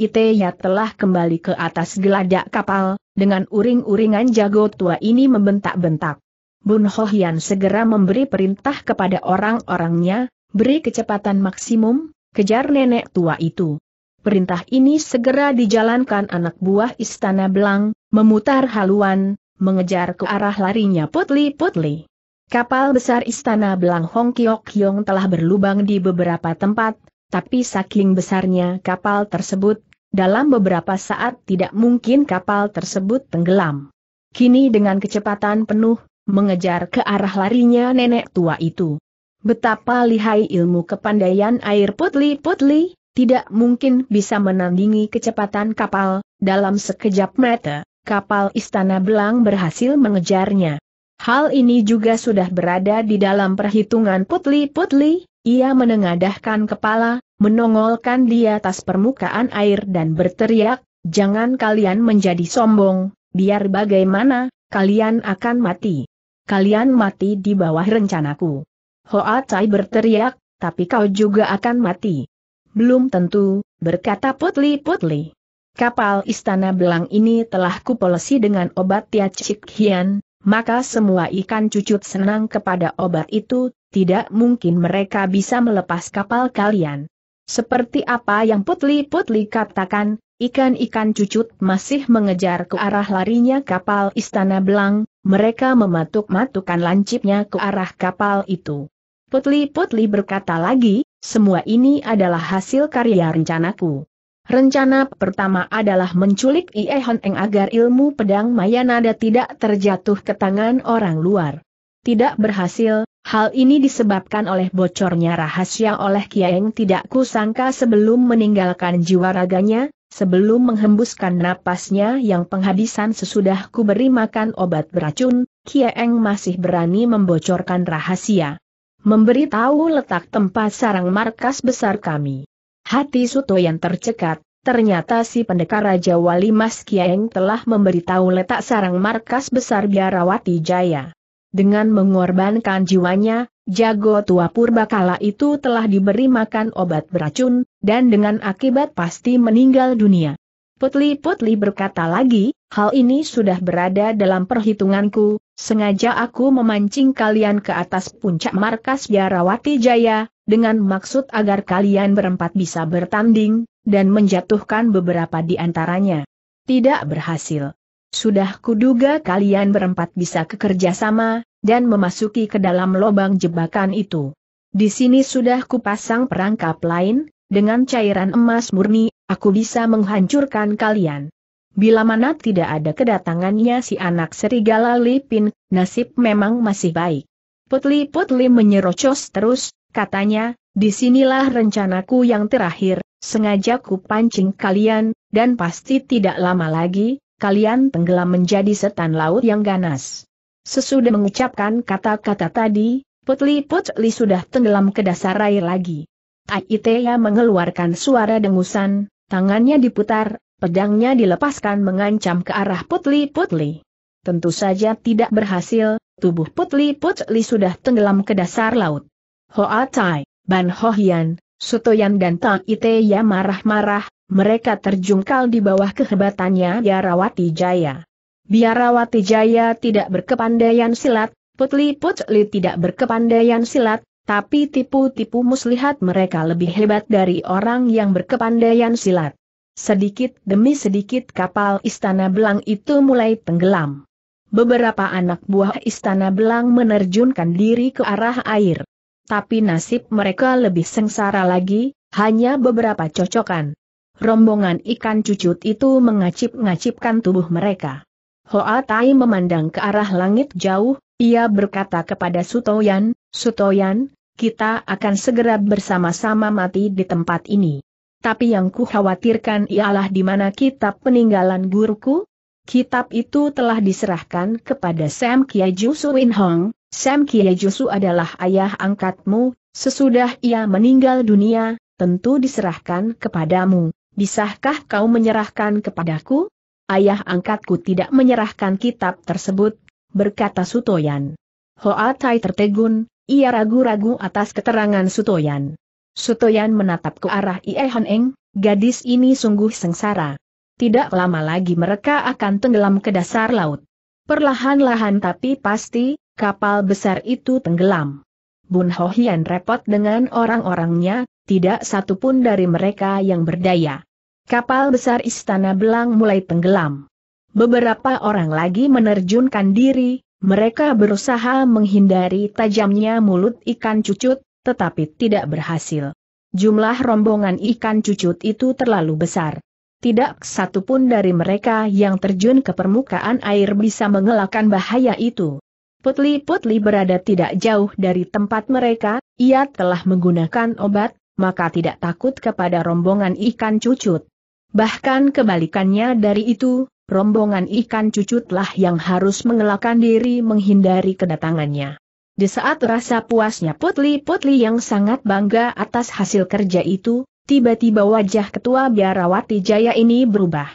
ya telah kembali ke atas geladak kapal, dengan uring-uringan jago tua ini membentak-bentak. Bun Hohian segera memberi perintah kepada orang-orangnya, beri kecepatan maksimum, kejar nenek tua itu. Perintah ini segera dijalankan anak buah istana Belang, memutar haluan, mengejar ke arah larinya putli-putli. Kapal besar istana Belang Hong Kiok Yong telah berlubang di beberapa tempat, tapi saking besarnya kapal tersebut, dalam beberapa saat tidak mungkin kapal tersebut tenggelam. Kini dengan kecepatan penuh, mengejar ke arah larinya nenek tua itu. Betapa lihai ilmu kepandaian air putli-putli, tidak mungkin bisa menandingi kecepatan kapal, dalam sekejap mata, kapal istana belang berhasil mengejarnya. Hal ini juga sudah berada di dalam perhitungan putli-putli, ia menengadahkan kepala, menongolkan di atas permukaan air dan berteriak, jangan kalian menjadi sombong, biar bagaimana, kalian akan mati. Kalian mati di bawah rencanaku. Hoa Tai berteriak, tapi kau juga akan mati. Belum tentu, berkata Putli Putli. Kapal istana belang ini telah kupolesi dengan obat Tia Cik Hian, maka semua ikan cucut senang kepada obat itu, tidak mungkin mereka bisa melepas kapal kalian. Seperti apa yang Putli Putli katakan, ikan-ikan cucut masih mengejar ke arah larinya kapal istana belang, mereka mematuk-matukan lancipnya ke arah kapal itu. Putli-putli berkata lagi, semua ini adalah hasil karya rencanaku. Rencana pertama adalah menculik Ie Hon Eng agar ilmu pedang Mayanada tidak terjatuh ke tangan orang luar. Tidak berhasil, hal ini disebabkan oleh bocornya rahasia oleh Kiaeng tidak kusangka sebelum meninggalkan jiwa raganya, sebelum menghembuskan napasnya yang penghabisan sesudah ku beri makan obat beracun, Kiaeng masih berani membocorkan rahasia. Memberi tahu letak tempat sarang markas besar kami. Hati Suto yang tercekat, ternyata si pendekar Raja Wali Mas Kieng telah memberitahu letak sarang markas besar Biarawati Jaya. Dengan mengorbankan jiwanya, jago tua purbakala itu telah diberi makan obat beracun, dan dengan akibat pasti meninggal dunia. Putli-putli berkata lagi, hal ini sudah berada dalam perhitunganku, Sengaja aku memancing kalian ke atas puncak markas Biarawati Jaya, dengan maksud agar kalian berempat bisa bertanding, dan menjatuhkan beberapa di antaranya. Tidak berhasil. Sudah kuduga kalian berempat bisa bekerja sama, dan memasuki ke dalam lubang jebakan itu. Di sini sudah kupasang perangkap lain, dengan cairan emas murni, aku bisa menghancurkan kalian. Bila mana tidak ada kedatangannya si anak serigala Lipin, nasib memang masih baik. Putli-putli menyerocos terus, katanya, disinilah rencanaku yang terakhir, sengaja ku pancing kalian, dan pasti tidak lama lagi, kalian tenggelam menjadi setan laut yang ganas. Sesudah mengucapkan kata-kata tadi, Putli-putli sudah tenggelam ke dasar air lagi. Aitea ya mengeluarkan suara dengusan, tangannya diputar, Pedangnya dilepaskan mengancam ke arah Putli Putli. Tentu saja tidak berhasil, tubuh Putli Putli sudah tenggelam ke dasar laut. Hoa Tai, Ban Hohian, Sutoyan dan Tang Ite ya marah-marah, mereka terjungkal di bawah kehebatannya Biarawati Jaya. Biarawati Jaya tidak berkepandaian silat, Putli Putli tidak berkepandaian silat, tapi tipu-tipu muslihat mereka lebih hebat dari orang yang berkepandaian silat. Sedikit demi sedikit kapal Istana Belang itu mulai tenggelam. Beberapa anak buah Istana Belang menerjunkan diri ke arah air. Tapi nasib mereka lebih sengsara lagi, hanya beberapa cocokan. Rombongan ikan cucut itu mengacip-ngacipkan tubuh mereka. Hoa Tai memandang ke arah langit jauh, ia berkata kepada Sutoyan, Sutoyan, kita akan segera bersama-sama mati di tempat ini tapi yang kukhawatirkan ialah di mana kitab peninggalan guruku? Kitab itu telah diserahkan kepada Sam Kiajusu Win Hong, Sam Su adalah ayah angkatmu, sesudah ia meninggal dunia, tentu diserahkan kepadamu. Bisakah kau menyerahkan kepadaku? Ayah angkatku tidak menyerahkan kitab tersebut, berkata Sutoyan. Hoa Tai tertegun, ia ragu-ragu atas keterangan Sutoyan. Sutoyan menatap ke arah Ie Eng, gadis ini sungguh sengsara. Tidak lama lagi mereka akan tenggelam ke dasar laut. Perlahan-lahan tapi pasti, kapal besar itu tenggelam. Bun Ho repot dengan orang-orangnya, tidak satu pun dari mereka yang berdaya. Kapal besar Istana Belang mulai tenggelam. Beberapa orang lagi menerjunkan diri, mereka berusaha menghindari tajamnya mulut ikan cucut, tetapi tidak berhasil. Jumlah rombongan ikan cucut itu terlalu besar. Tidak satupun dari mereka yang terjun ke permukaan air bisa mengelakkan bahaya itu. Putli-putli berada tidak jauh dari tempat mereka, ia telah menggunakan obat, maka tidak takut kepada rombongan ikan cucut. Bahkan kebalikannya dari itu, rombongan ikan cucutlah yang harus mengelakkan diri menghindari kedatangannya. Di saat rasa puasnya putli-putli yang sangat bangga atas hasil kerja itu, tiba-tiba wajah ketua biarawati jaya ini berubah.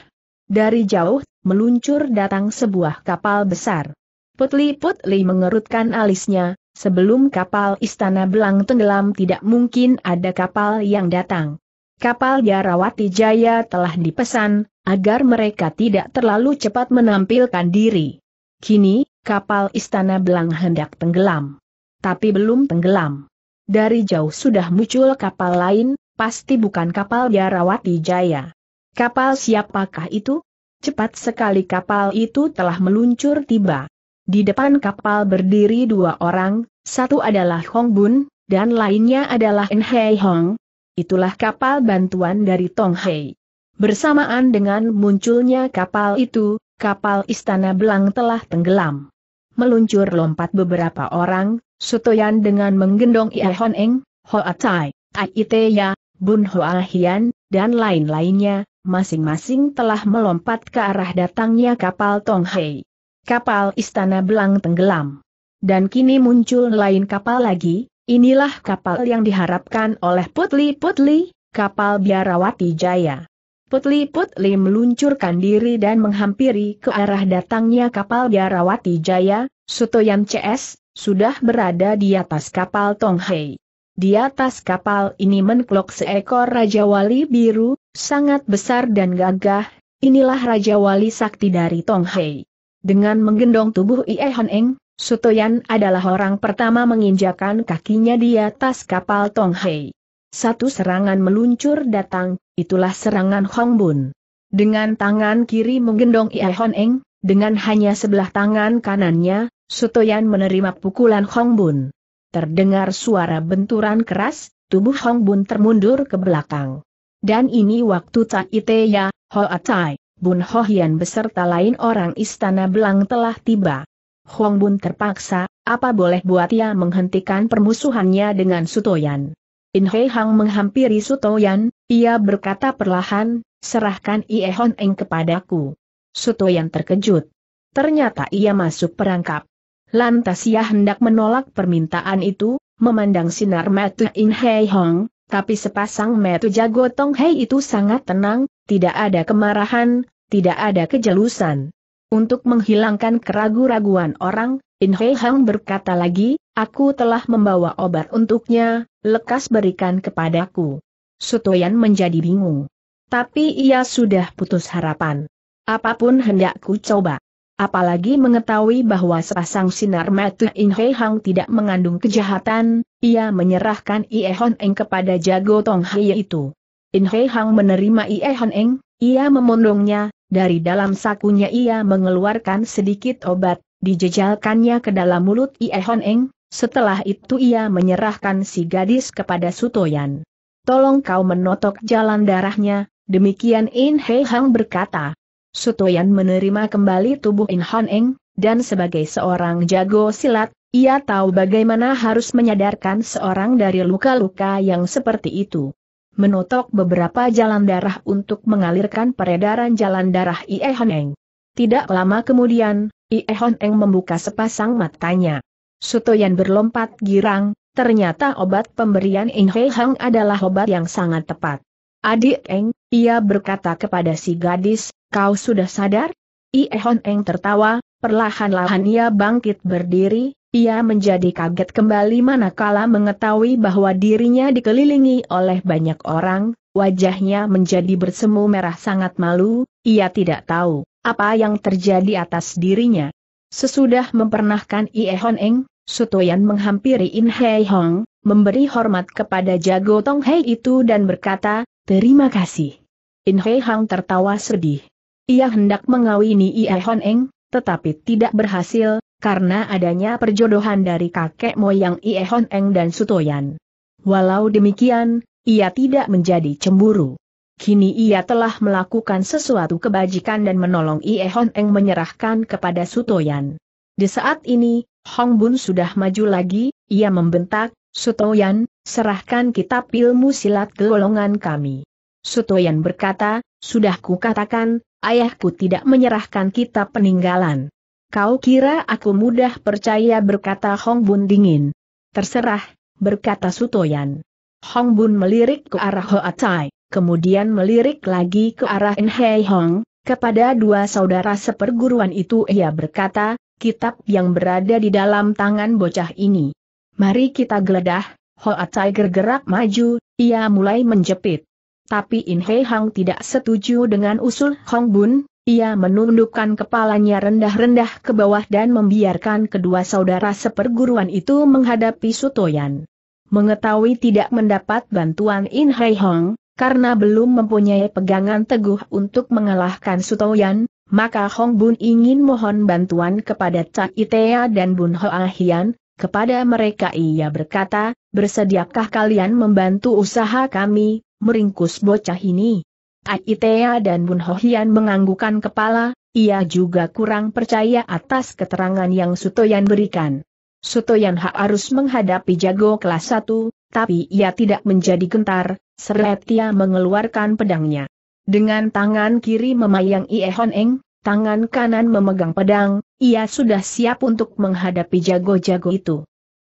Dari jauh, meluncur datang sebuah kapal besar. Putli-putli mengerutkan alisnya, sebelum kapal istana belang tenggelam tidak mungkin ada kapal yang datang. Kapal biarawati jaya telah dipesan, agar mereka tidak terlalu cepat menampilkan diri. Kini, kapal istana Belang hendak tenggelam. Tapi belum tenggelam. Dari jauh sudah muncul kapal lain, pasti bukan kapal Biarawati Jaya. Kapal siapakah itu? Cepat sekali kapal itu telah meluncur tiba. Di depan kapal berdiri dua orang, satu adalah Hong Bun, dan lainnya adalah En Hei Hong. Itulah kapal bantuan dari Tong Hei. Bersamaan dengan munculnya kapal itu, kapal Istana Belang telah tenggelam meluncur lompat beberapa orang, Sutoyan dengan menggendong Ie Hon Eng, Hoa Tai, Tai Ya, Bun Hoa Hian, dan lain-lainnya, masing-masing telah melompat ke arah datangnya kapal Tong Hei. Kapal istana belang tenggelam. Dan kini muncul lain kapal lagi, inilah kapal yang diharapkan oleh Putli Putli, kapal Biarawati Jaya. Putli-putli meluncurkan diri dan menghampiri ke arah datangnya kapal Biarawati Jaya, Sutoyan CS, sudah berada di atas kapal Tonghei. Di atas kapal ini menklok seekor Raja Wali Biru, sangat besar dan gagah, inilah Raja Wali Sakti dari Tonghei. Dengan menggendong tubuh Ie Hon Eng, Sutoyan adalah orang pertama menginjakan kakinya di atas kapal Tonghei. Satu serangan meluncur datang, Itulah serangan Hong Bun. Dengan tangan kiri menggendong Ie Hon Eng, dengan hanya sebelah tangan kanannya, Sutoyan menerima pukulan Hong Bun. Terdengar suara benturan keras, tubuh Hong Bun termundur ke belakang. Dan ini waktu ya Cai Ya, Ho Atai, Bun Ho Hian beserta lain orang istana Belang telah tiba. Hong Bun terpaksa, apa boleh buat ia menghentikan permusuhannya dengan Sutoyan. In Hei Hang menghampiri Sutoyan, ia berkata perlahan, serahkan Ie Hon Eng kepadaku. Sutoyan terkejut. Ternyata ia masuk perangkap. Lantas ia hendak menolak permintaan itu, memandang sinar mata In Hei Hong, tapi sepasang mata jago Tong Hei itu sangat tenang, tidak ada kemarahan, tidak ada kejelusan. Untuk menghilangkan keraguan raguan orang, In Hei Hang berkata lagi, Aku telah membawa obat untuknya, lekas berikan kepadaku. Sutoyan menjadi bingung. Tapi ia sudah putus harapan. Apapun hendakku coba. Apalagi mengetahui bahwa sepasang sinar mata In Hei Hang tidak mengandung kejahatan, ia menyerahkan Ie Hon Eng kepada jago Tong Hei itu. In Hei Hang menerima Ie Hon Eng, ia memondongnya, dari dalam sakunya ia mengeluarkan sedikit obat, dijejalkannya ke dalam mulut Ie Hon Eng, setelah itu ia menyerahkan si gadis kepada Sutoyan. Tolong kau menotok jalan darahnya, demikian In Hei Hang berkata. Sutoyan menerima kembali tubuh In Han Eng, dan sebagai seorang jago silat, ia tahu bagaimana harus menyadarkan seorang dari luka-luka yang seperti itu. Menotok beberapa jalan darah untuk mengalirkan peredaran jalan darah Ie Hon Eng. Tidak lama kemudian, Ie Hon Eng membuka sepasang matanya. Sutoyan berlompat girang, ternyata obat pemberian In Hei Hang adalah obat yang sangat tepat. Adik Eng, ia berkata kepada si gadis, kau sudah sadar? Ihon Eng tertawa, perlahan-lahan ia bangkit berdiri, ia menjadi kaget kembali manakala mengetahui bahwa dirinya dikelilingi oleh banyak orang, wajahnya menjadi bersemu merah sangat malu, ia tidak tahu apa yang terjadi atas dirinya. Sesudah mempernahkan Ie Hon Eng, Sutoyan menghampiri In Hei Hong, memberi hormat kepada Jago Tong Hei itu dan berkata, terima kasih. In Hei Hong tertawa sedih. Ia hendak mengawini Ie Hon Eng, tetapi tidak berhasil, karena adanya perjodohan dari kakek moyang Ie Hon Eng dan Sutoyan. Walau demikian, ia tidak menjadi cemburu. Kini ia telah melakukan sesuatu kebajikan dan menolong Ie Hon Eng menyerahkan kepada Sutoyan. Di saat ini, Hong Bun sudah maju lagi, ia membentak, Sutoyan, serahkan kitab ilmu silat golongan kami. Sutoyan berkata, sudah kukatakan, ayahku tidak menyerahkan kitab peninggalan. Kau kira aku mudah percaya berkata Hong Bun dingin. Terserah, berkata Sutoyan. Hong Bun melirik ke arah Hoa Tai kemudian melirik lagi ke arah En Hong, kepada dua saudara seperguruan itu ia berkata, kitab yang berada di dalam tangan bocah ini. Mari kita geledah, Hoa Tiger gerak maju, ia mulai menjepit. Tapi In Hei tidak setuju dengan usul Hong Bun, ia menundukkan kepalanya rendah-rendah ke bawah dan membiarkan kedua saudara seperguruan itu menghadapi Sutoyan. Mengetahui tidak mendapat bantuan In Hei Hong, karena belum mempunyai pegangan teguh untuk mengalahkan Sutoyan, maka Hong Bun ingin mohon bantuan kepada Cak Itea dan Bun Hoa Hian, kepada mereka ia berkata, bersediakah kalian membantu usaha kami, meringkus bocah ini? Cak Itea dan Bun Hoa Hian menganggukan kepala, ia juga kurang percaya atas keterangan yang Sutoyan berikan. Sutoyan harus menghadapi jago kelas 1, tapi ia tidak menjadi gentar, seret ia mengeluarkan pedangnya. Dengan tangan kiri memayang Ie Eng, tangan kanan memegang pedang, ia sudah siap untuk menghadapi jago-jago itu.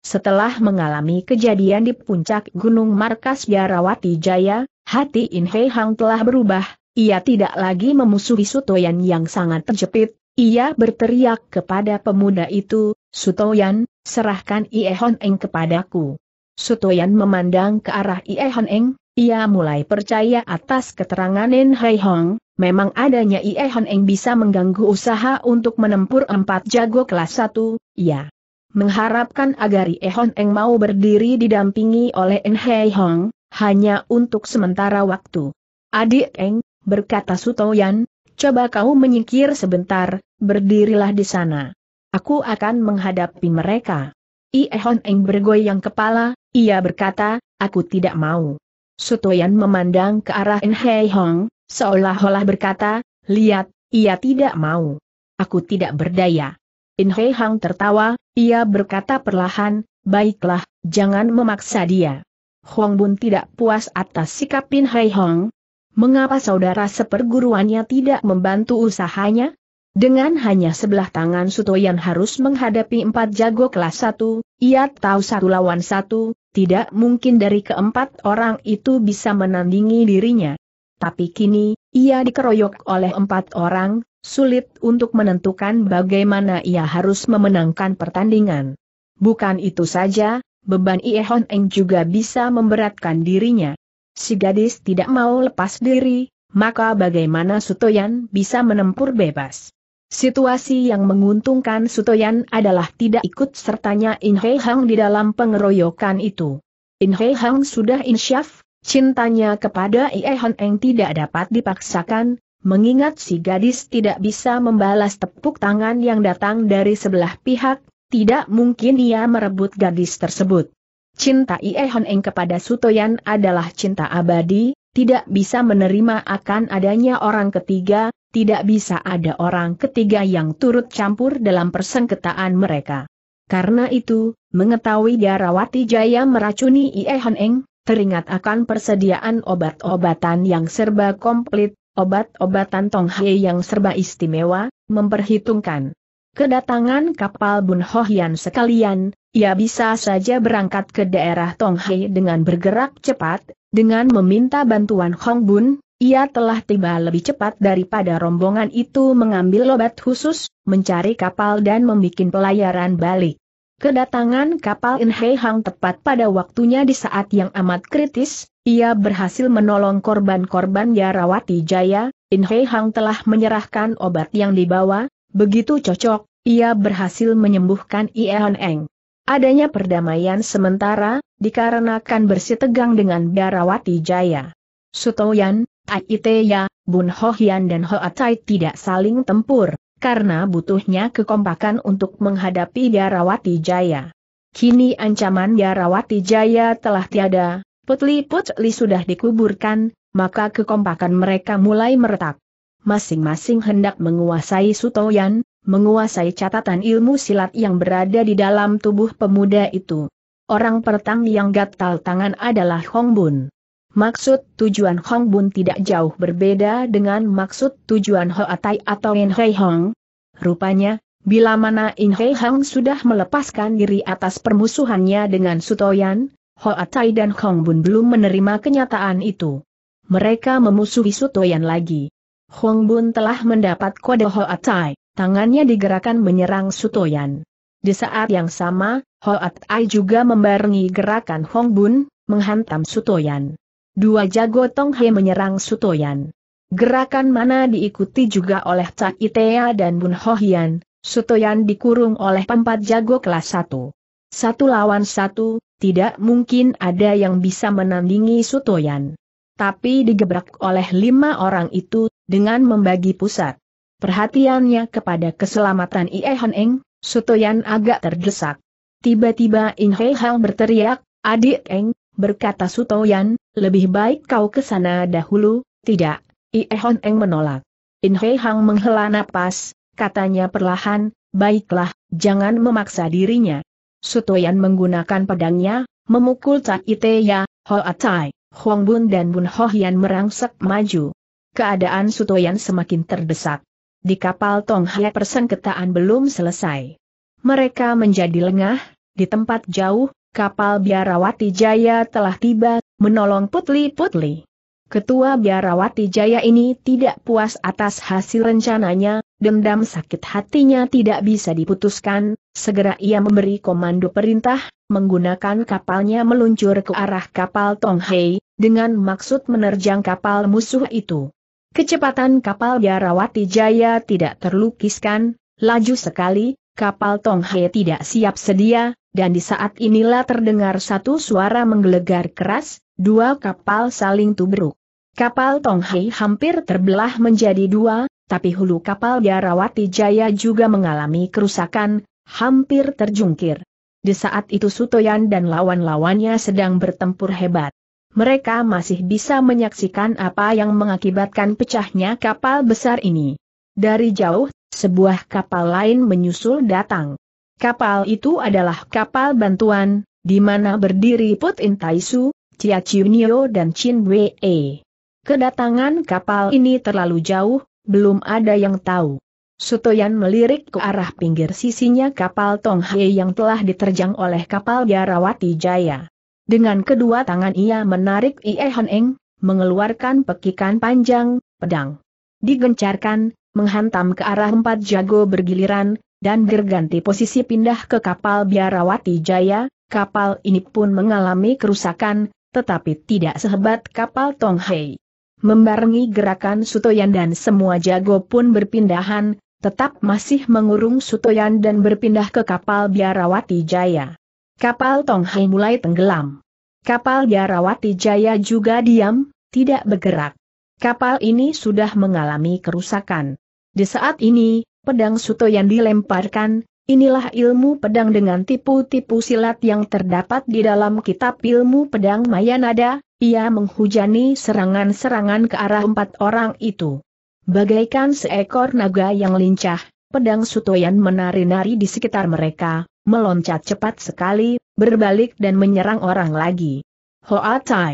Setelah mengalami kejadian di puncak Gunung Markas Biarawati Jaya, hati In Hang telah berubah, ia tidak lagi memusuhi Sutoyan yang sangat terjepit, ia berteriak kepada pemuda itu, Sutoyan, serahkan Ie Eng kepadaku. Sutoyan memandang ke arah Ie Hon Eng, ia mulai percaya atas keterangan Nen Hai Hong, memang adanya Ie Hon Eng bisa mengganggu usaha untuk menempur empat jago kelas satu. ia mengharapkan agar Ie Hon Eng mau berdiri didampingi oleh Nen Hai Hong, hanya untuk sementara waktu. Adik Eng, berkata Sutoyan, coba kau menyingkir sebentar, berdirilah di sana. Aku akan menghadapi mereka. Ie Hon Eng bergoyang kepala, ia berkata, aku tidak mau. Sutoyan memandang ke arah En Hong, seolah-olah berkata, lihat, ia tidak mau. Aku tidak berdaya. Nhei Hong tertawa, ia berkata perlahan, baiklah, jangan memaksa dia. Huang Bun tidak puas atas sikap Pin Hei Hong. Mengapa saudara seperguruannya tidak membantu usahanya? Dengan hanya sebelah tangan Sutoyan harus menghadapi empat jago kelas satu, ia tahu satu lawan satu, tidak mungkin dari keempat orang itu bisa menandingi dirinya. Tapi kini, ia dikeroyok oleh empat orang, sulit untuk menentukan bagaimana ia harus memenangkan pertandingan. Bukan itu saja, beban Ie Hon Eng juga bisa memberatkan dirinya. Si gadis tidak mau lepas diri, maka bagaimana Sutoyan bisa menempur bebas? Situasi yang menguntungkan Sutoyan adalah tidak ikut sertanya In Hei Hang di dalam pengeroyokan itu. In Hei Hang sudah insyaf, cintanya kepada Ie Hon Eng tidak dapat dipaksakan, mengingat si gadis tidak bisa membalas tepuk tangan yang datang dari sebelah pihak, tidak mungkin ia merebut gadis tersebut. Cinta Ie Hon Eng kepada Sutoyan adalah cinta abadi, tidak bisa menerima akan adanya orang ketiga, tidak bisa ada orang ketiga yang turut campur dalam persengketaan mereka. Karena itu, mengetahui Darawati Jaya meracuni Ie Han Eng, teringat akan persediaan obat-obatan yang serba komplit, obat-obatan Tong yang serba istimewa, memperhitungkan kedatangan kapal Bun Hohian sekalian, ia bisa saja berangkat ke daerah Tong dengan bergerak cepat, dengan meminta bantuan Hong Bun, ia telah tiba lebih cepat daripada rombongan itu mengambil obat khusus, mencari kapal dan membuat pelayaran balik. Kedatangan kapal Inhei Hang tepat pada waktunya di saat yang amat kritis, ia berhasil menolong korban-korban Yarawati Jaya, Inhei Hang telah menyerahkan obat yang dibawa, begitu cocok, ia berhasil menyembuhkan Ian Eng. Adanya perdamaian sementara, dikarenakan bersitegang dengan Yarawati Jaya. Sutoyan, Aiteya, Bun Hohian dan Hoatai tidak saling tempur, karena butuhnya kekompakan untuk menghadapi Darawati Jaya. Kini ancaman Darawati Jaya telah tiada, Putli Putli sudah dikuburkan, maka kekompakan mereka mulai meretak. Masing-masing hendak menguasai Sutoyan, menguasai catatan ilmu silat yang berada di dalam tubuh pemuda itu. Orang pertang yang gatal tangan adalah Hong Bun. Maksud tujuan Hong Bun tidak jauh berbeda dengan maksud tujuan Ho Atai atau In Hei Hong. Rupanya, bila mana In Hei Hong sudah melepaskan diri atas permusuhannya dengan Sutoyan, Ho Atai dan Hong Bun belum menerima kenyataan itu. Mereka memusuhi Sutoyan lagi. Hong Bun telah mendapat kode Ho Atai. tangannya digerakkan menyerang Sutoyan. Di saat yang sama, Ho Atai juga membarengi gerakan Hong Bun, menghantam Sutoyan. Dua jago Tonghe menyerang Sutoyan. Gerakan mana diikuti juga oleh Cak Itea dan Bun Hohian, Sutoyan dikurung oleh empat jago kelas satu. Satu lawan satu, tidak mungkin ada yang bisa menandingi Sutoyan. Tapi digebrak oleh lima orang itu, dengan membagi pusat. Perhatiannya kepada keselamatan Ie Hon Eng, Sutoyan agak terdesak. Tiba-tiba In Hei Hang berteriak, adik Eng, berkata Sutoyan, lebih baik kau ke sana dahulu, tidak, Ie Hon Eng menolak. In Hei Hang menghela napas, katanya perlahan, baiklah, jangan memaksa dirinya. Sutoyan menggunakan pedangnya, memukul Ite Ya Hoa Tai, Huang Bun dan Bun Hian merangsek maju. Keadaan Sutoyan semakin terdesak. Di kapal Tong Hai persengketaan belum selesai. Mereka menjadi lengah, di tempat jauh, kapal Biarawati Jaya telah tiba, menolong Putli-Putli. Ketua Biarawati Jaya ini tidak puas atas hasil rencananya, dendam sakit hatinya tidak bisa diputuskan, segera ia memberi komando perintah, menggunakan kapalnya meluncur ke arah kapal Tonghei, dengan maksud menerjang kapal musuh itu. Kecepatan kapal Biarawati Jaya tidak terlukiskan, laju sekali, kapal Tonghe tidak siap sedia, dan di saat inilah terdengar satu suara menggelegar keras, dua kapal saling tubruk. Kapal Tonghe hampir terbelah menjadi dua, tapi hulu kapal Darawati Jaya juga mengalami kerusakan, hampir terjungkir. Di saat itu Sutoyan dan lawan-lawannya sedang bertempur hebat. Mereka masih bisa menyaksikan apa yang mengakibatkan pecahnya kapal besar ini. Dari jauh sebuah kapal lain menyusul datang. Kapal itu adalah kapal bantuan, di mana berdiri Put In Taisu, Chia Chunio dan Chin Wei. E. Kedatangan kapal ini terlalu jauh, belum ada yang tahu. Sutoyan melirik ke arah pinggir sisinya kapal Tong Hai yang telah diterjang oleh kapal Biarawati Jaya. Dengan kedua tangan ia menarik Ie Han Eng, mengeluarkan pekikan panjang, pedang. Digencarkan, menghantam ke arah empat jago bergiliran, dan berganti posisi pindah ke kapal Biarawati Jaya, kapal ini pun mengalami kerusakan, tetapi tidak sehebat kapal Tonghei. Membarengi gerakan Sutoyan dan semua jago pun berpindahan, tetap masih mengurung Sutoyan dan berpindah ke kapal Biarawati Jaya. Kapal Tonghei mulai tenggelam. Kapal Biarawati Jaya juga diam, tidak bergerak. Kapal ini sudah mengalami kerusakan. Di saat ini, pedang suto yang dilemparkan, inilah ilmu pedang dengan tipu-tipu silat yang terdapat di dalam kitab ilmu pedang Mayanada, ia menghujani serangan-serangan ke arah empat orang itu. Bagaikan seekor naga yang lincah, pedang Sutoyan menari-nari di sekitar mereka, meloncat cepat sekali, berbalik dan menyerang orang lagi. Hoa Tai,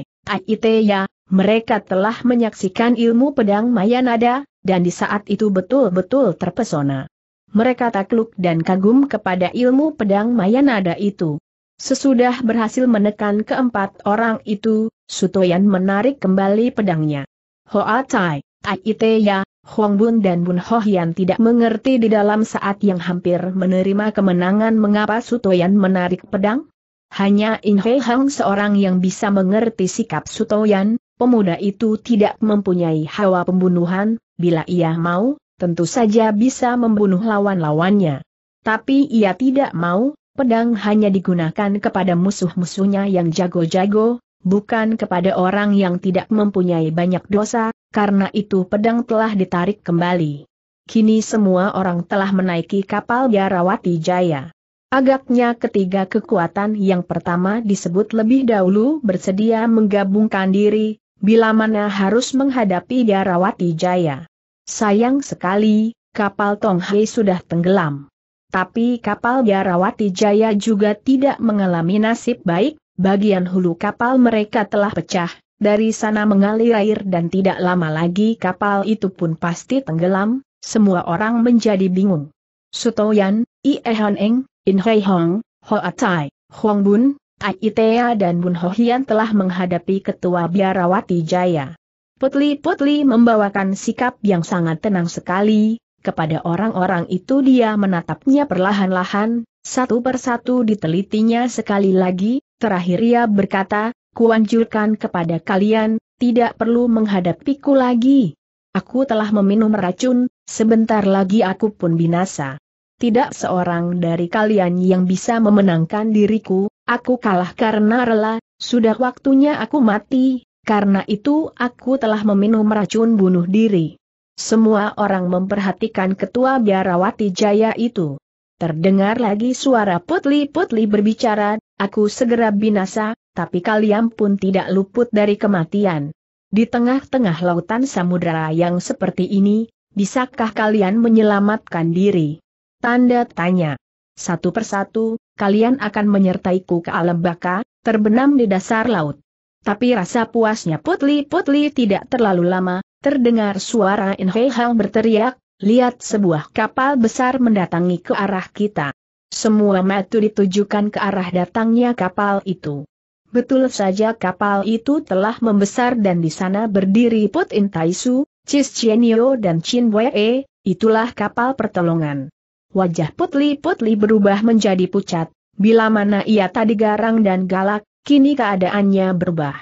ya, mereka telah menyaksikan ilmu pedang Mayanada, dan di saat itu betul-betul terpesona. Mereka takluk dan kagum kepada ilmu pedang Mayanada itu. Sesudah berhasil menekan keempat orang itu, Sutoyan menarik kembali pedangnya. Hoa Tai, Ya, Hong Bun dan Bun Ho tidak mengerti di dalam saat yang hampir menerima kemenangan mengapa Sutoyan menarik pedang? Hanya In Hei Hang seorang yang bisa mengerti sikap Sutoyan, pemuda itu tidak mempunyai hawa pembunuhan, bila ia mau, tentu saja bisa membunuh lawan-lawannya. Tapi ia tidak mau, pedang hanya digunakan kepada musuh-musuhnya yang jago-jago, bukan kepada orang yang tidak mempunyai banyak dosa, karena itu pedang telah ditarik kembali. Kini semua orang telah menaiki kapal Yarawati Jaya. Agaknya ketiga kekuatan yang pertama disebut lebih dahulu bersedia menggabungkan diri, bila mana harus menghadapi Darawati Jaya. Sayang sekali, kapal Tonghei sudah tenggelam. Tapi kapal Darawati Jaya juga tidak mengalami nasib baik, bagian hulu kapal mereka telah pecah, dari sana mengalir air dan tidak lama lagi kapal itu pun pasti tenggelam, semua orang menjadi bingung. Sutoyan, Ie Han Eng, In Hei Hong, Ho Huang Huang Bun, Aitea dan Bun Hohian telah menghadapi ketua biarawati Jaya. Putli-putli membawakan sikap yang sangat tenang sekali, kepada orang-orang itu dia menatapnya perlahan-lahan, satu persatu ditelitinya sekali lagi, terakhir ia berkata, kuanjurkan kepada kalian, tidak perlu menghadapiku lagi. Aku telah meminum racun, sebentar lagi aku pun binasa. Tidak seorang dari kalian yang bisa memenangkan diriku, Aku kalah karena rela, sudah waktunya aku mati, karena itu aku telah meminum racun bunuh diri. Semua orang memperhatikan ketua biarawati jaya itu. Terdengar lagi suara putli-putli berbicara, aku segera binasa, tapi kalian pun tidak luput dari kematian. Di tengah-tengah lautan samudera yang seperti ini, bisakah kalian menyelamatkan diri? Tanda tanya. Satu persatu, kalian akan menyertaiku ke alam baka, terbenam di dasar laut. Tapi rasa puasnya putli-putli tidak terlalu lama, terdengar suara Inhei Hang berteriak, lihat sebuah kapal besar mendatangi ke arah kita. Semua mata ditujukan ke arah datangnya kapal itu. Betul saja kapal itu telah membesar dan di sana berdiri Put In Taisu, Chis dan Chin Wei, e, itulah kapal pertolongan wajah Putli-Putli berubah menjadi pucat, bila mana ia tadi garang dan galak, kini keadaannya berubah.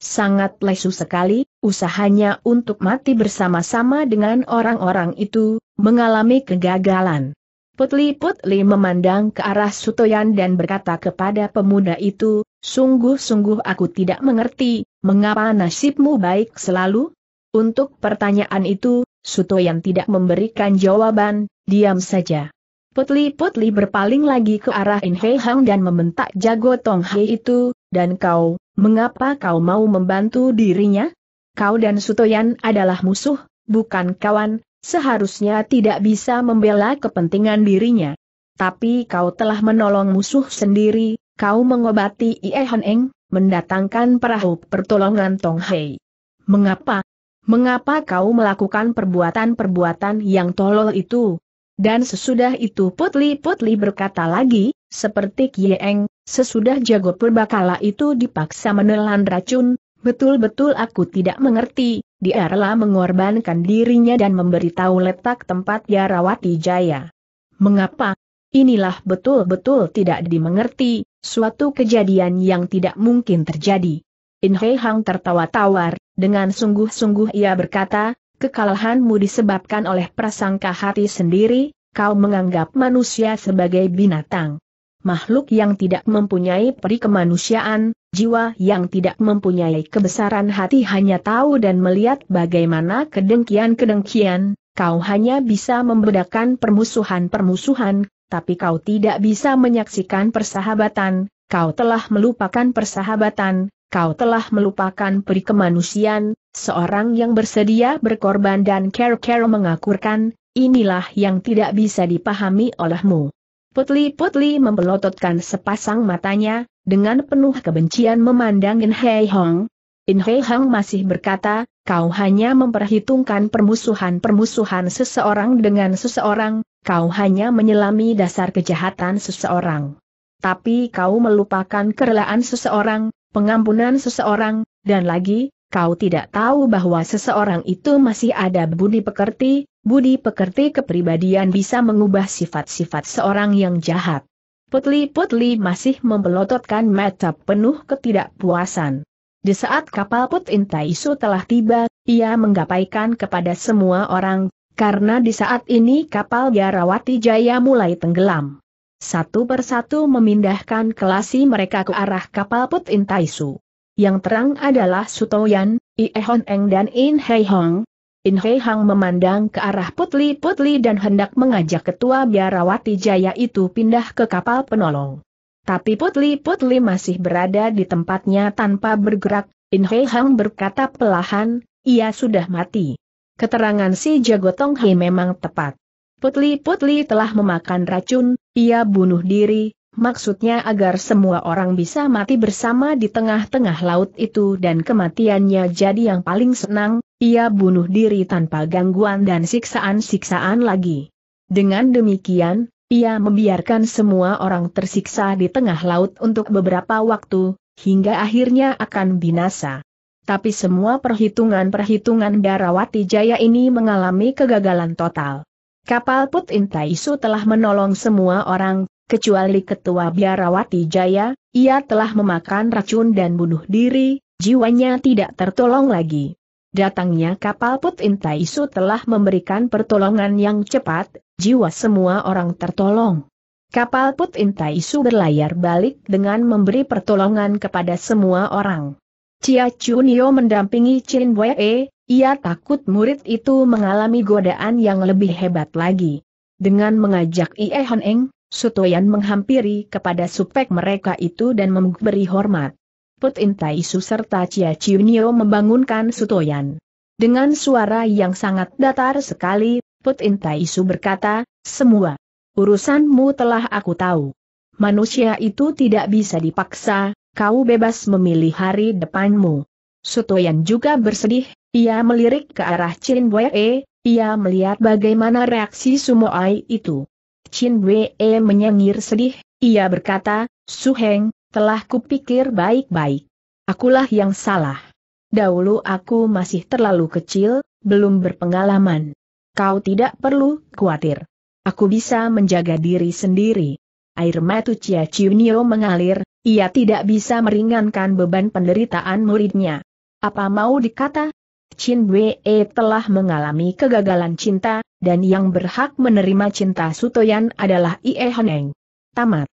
Sangat lesu sekali, usahanya untuk mati bersama-sama dengan orang-orang itu, mengalami kegagalan. Putli-putli memandang ke arah Sutoyan dan berkata kepada pemuda itu, sungguh-sungguh aku tidak mengerti, mengapa nasibmu baik selalu? Untuk pertanyaan itu, Sutoyan tidak memberikan jawaban, diam saja. Putli-putli berpaling lagi ke arah In Hei Hang dan membentak jago Tong Hei itu, dan kau, mengapa kau mau membantu dirinya? Kau dan Sutoyan adalah musuh, bukan kawan, seharusnya tidak bisa membela kepentingan dirinya. Tapi kau telah menolong musuh sendiri, kau mengobati Ie Han Eng, mendatangkan perahu pertolongan Tong Hei. Mengapa Mengapa kau melakukan perbuatan-perbuatan yang tolol itu? Dan sesudah itu Putli-Putli berkata lagi, seperti Kieng, sesudah jago purbakala itu dipaksa menelan racun, betul-betul aku tidak mengerti, dia rela mengorbankan dirinya dan memberitahu letak tempat Yarawati Jaya. Mengapa? Inilah betul-betul tidak dimengerti, suatu kejadian yang tidak mungkin terjadi. In Hei Hang tertawa tawar, dengan sungguh-sungguh ia berkata, kekalahanmu disebabkan oleh prasangka hati sendiri, kau menganggap manusia sebagai binatang. Makhluk yang tidak mempunyai peri kemanusiaan, jiwa yang tidak mempunyai kebesaran hati hanya tahu dan melihat bagaimana kedengkian-kedengkian, kau hanya bisa membedakan permusuhan-permusuhan, tapi kau tidak bisa menyaksikan persahabatan, kau telah melupakan persahabatan, kau telah melupakan peri kemanusiaan, seorang yang bersedia berkorban dan care-care mengakurkan, inilah yang tidak bisa dipahami olehmu. Putli-putli membelototkan sepasang matanya, dengan penuh kebencian memandang In Hei Hong. In Hei Hong masih berkata, kau hanya memperhitungkan permusuhan-permusuhan seseorang dengan seseorang, kau hanya menyelami dasar kejahatan seseorang. Tapi kau melupakan kerelaan seseorang, pengampunan seseorang, dan lagi, kau tidak tahu bahwa seseorang itu masih ada budi pekerti, budi pekerti kepribadian bisa mengubah sifat-sifat seorang yang jahat. Putli-putli masih membelototkan mata penuh ketidakpuasan. Di saat kapal Put Isu telah tiba, ia menggapaikan kepada semua orang, karena di saat ini kapal Garawati Jaya mulai tenggelam satu persatu memindahkan kelasi mereka ke arah kapal Put In Taisu. Yang terang adalah Sutoyan, Ie Eng dan In Hei Hong. In Hei Hong memandang ke arah Putli Putli dan hendak mengajak ketua biarawati jaya itu pindah ke kapal penolong. Tapi Putli Putli masih berada di tempatnya tanpa bergerak, In Hei Hong berkata pelahan, ia sudah mati. Keterangan si Jagotong Hei memang tepat. Putli-putli telah memakan racun, ia bunuh diri, maksudnya agar semua orang bisa mati bersama di tengah-tengah laut itu dan kematiannya jadi yang paling senang, ia bunuh diri tanpa gangguan dan siksaan-siksaan lagi. Dengan demikian, ia membiarkan semua orang tersiksa di tengah laut untuk beberapa waktu, hingga akhirnya akan binasa. Tapi semua perhitungan-perhitungan Darawati Jaya ini mengalami kegagalan total. Kapal Put Intaisu telah menolong semua orang, kecuali Ketua Biarawati Jaya, ia telah memakan racun dan bunuh diri, jiwanya tidak tertolong lagi. Datangnya kapal Put Intaisu telah memberikan pertolongan yang cepat, jiwa semua orang tertolong. Kapal Put Intaisu berlayar balik dengan memberi pertolongan kepada semua orang. Cia Chunio mendampingi Chin Wei, ia takut murid itu mengalami godaan yang lebih hebat lagi. Dengan mengajak Ie Eng, Sutoyan menghampiri kepada supek mereka itu dan memberi hormat. Put In Su serta Chia Chiunio membangunkan Sutoyan. Dengan suara yang sangat datar sekali, Put In Su berkata, semua urusanmu telah aku tahu. Manusia itu tidak bisa dipaksa, kau bebas memilih hari depanmu. Sutoyan juga bersedih, ia melirik ke arah Chin Wei. E, ia melihat bagaimana reaksi Sumo Ai itu. Chin Wei e menyengir sedih, ia berkata, Su Heng, telah kupikir baik-baik. Akulah yang salah. Dahulu aku masih terlalu kecil, belum berpengalaman. Kau tidak perlu khawatir. Aku bisa menjaga diri sendiri. Air mata Cia Chunio mengalir, ia tidak bisa meringankan beban penderitaan muridnya. Apa mau dikata, Chin Wei e telah mengalami kegagalan cinta, dan yang berhak menerima cinta Sutoyan adalah Ie Heneng. Tamat.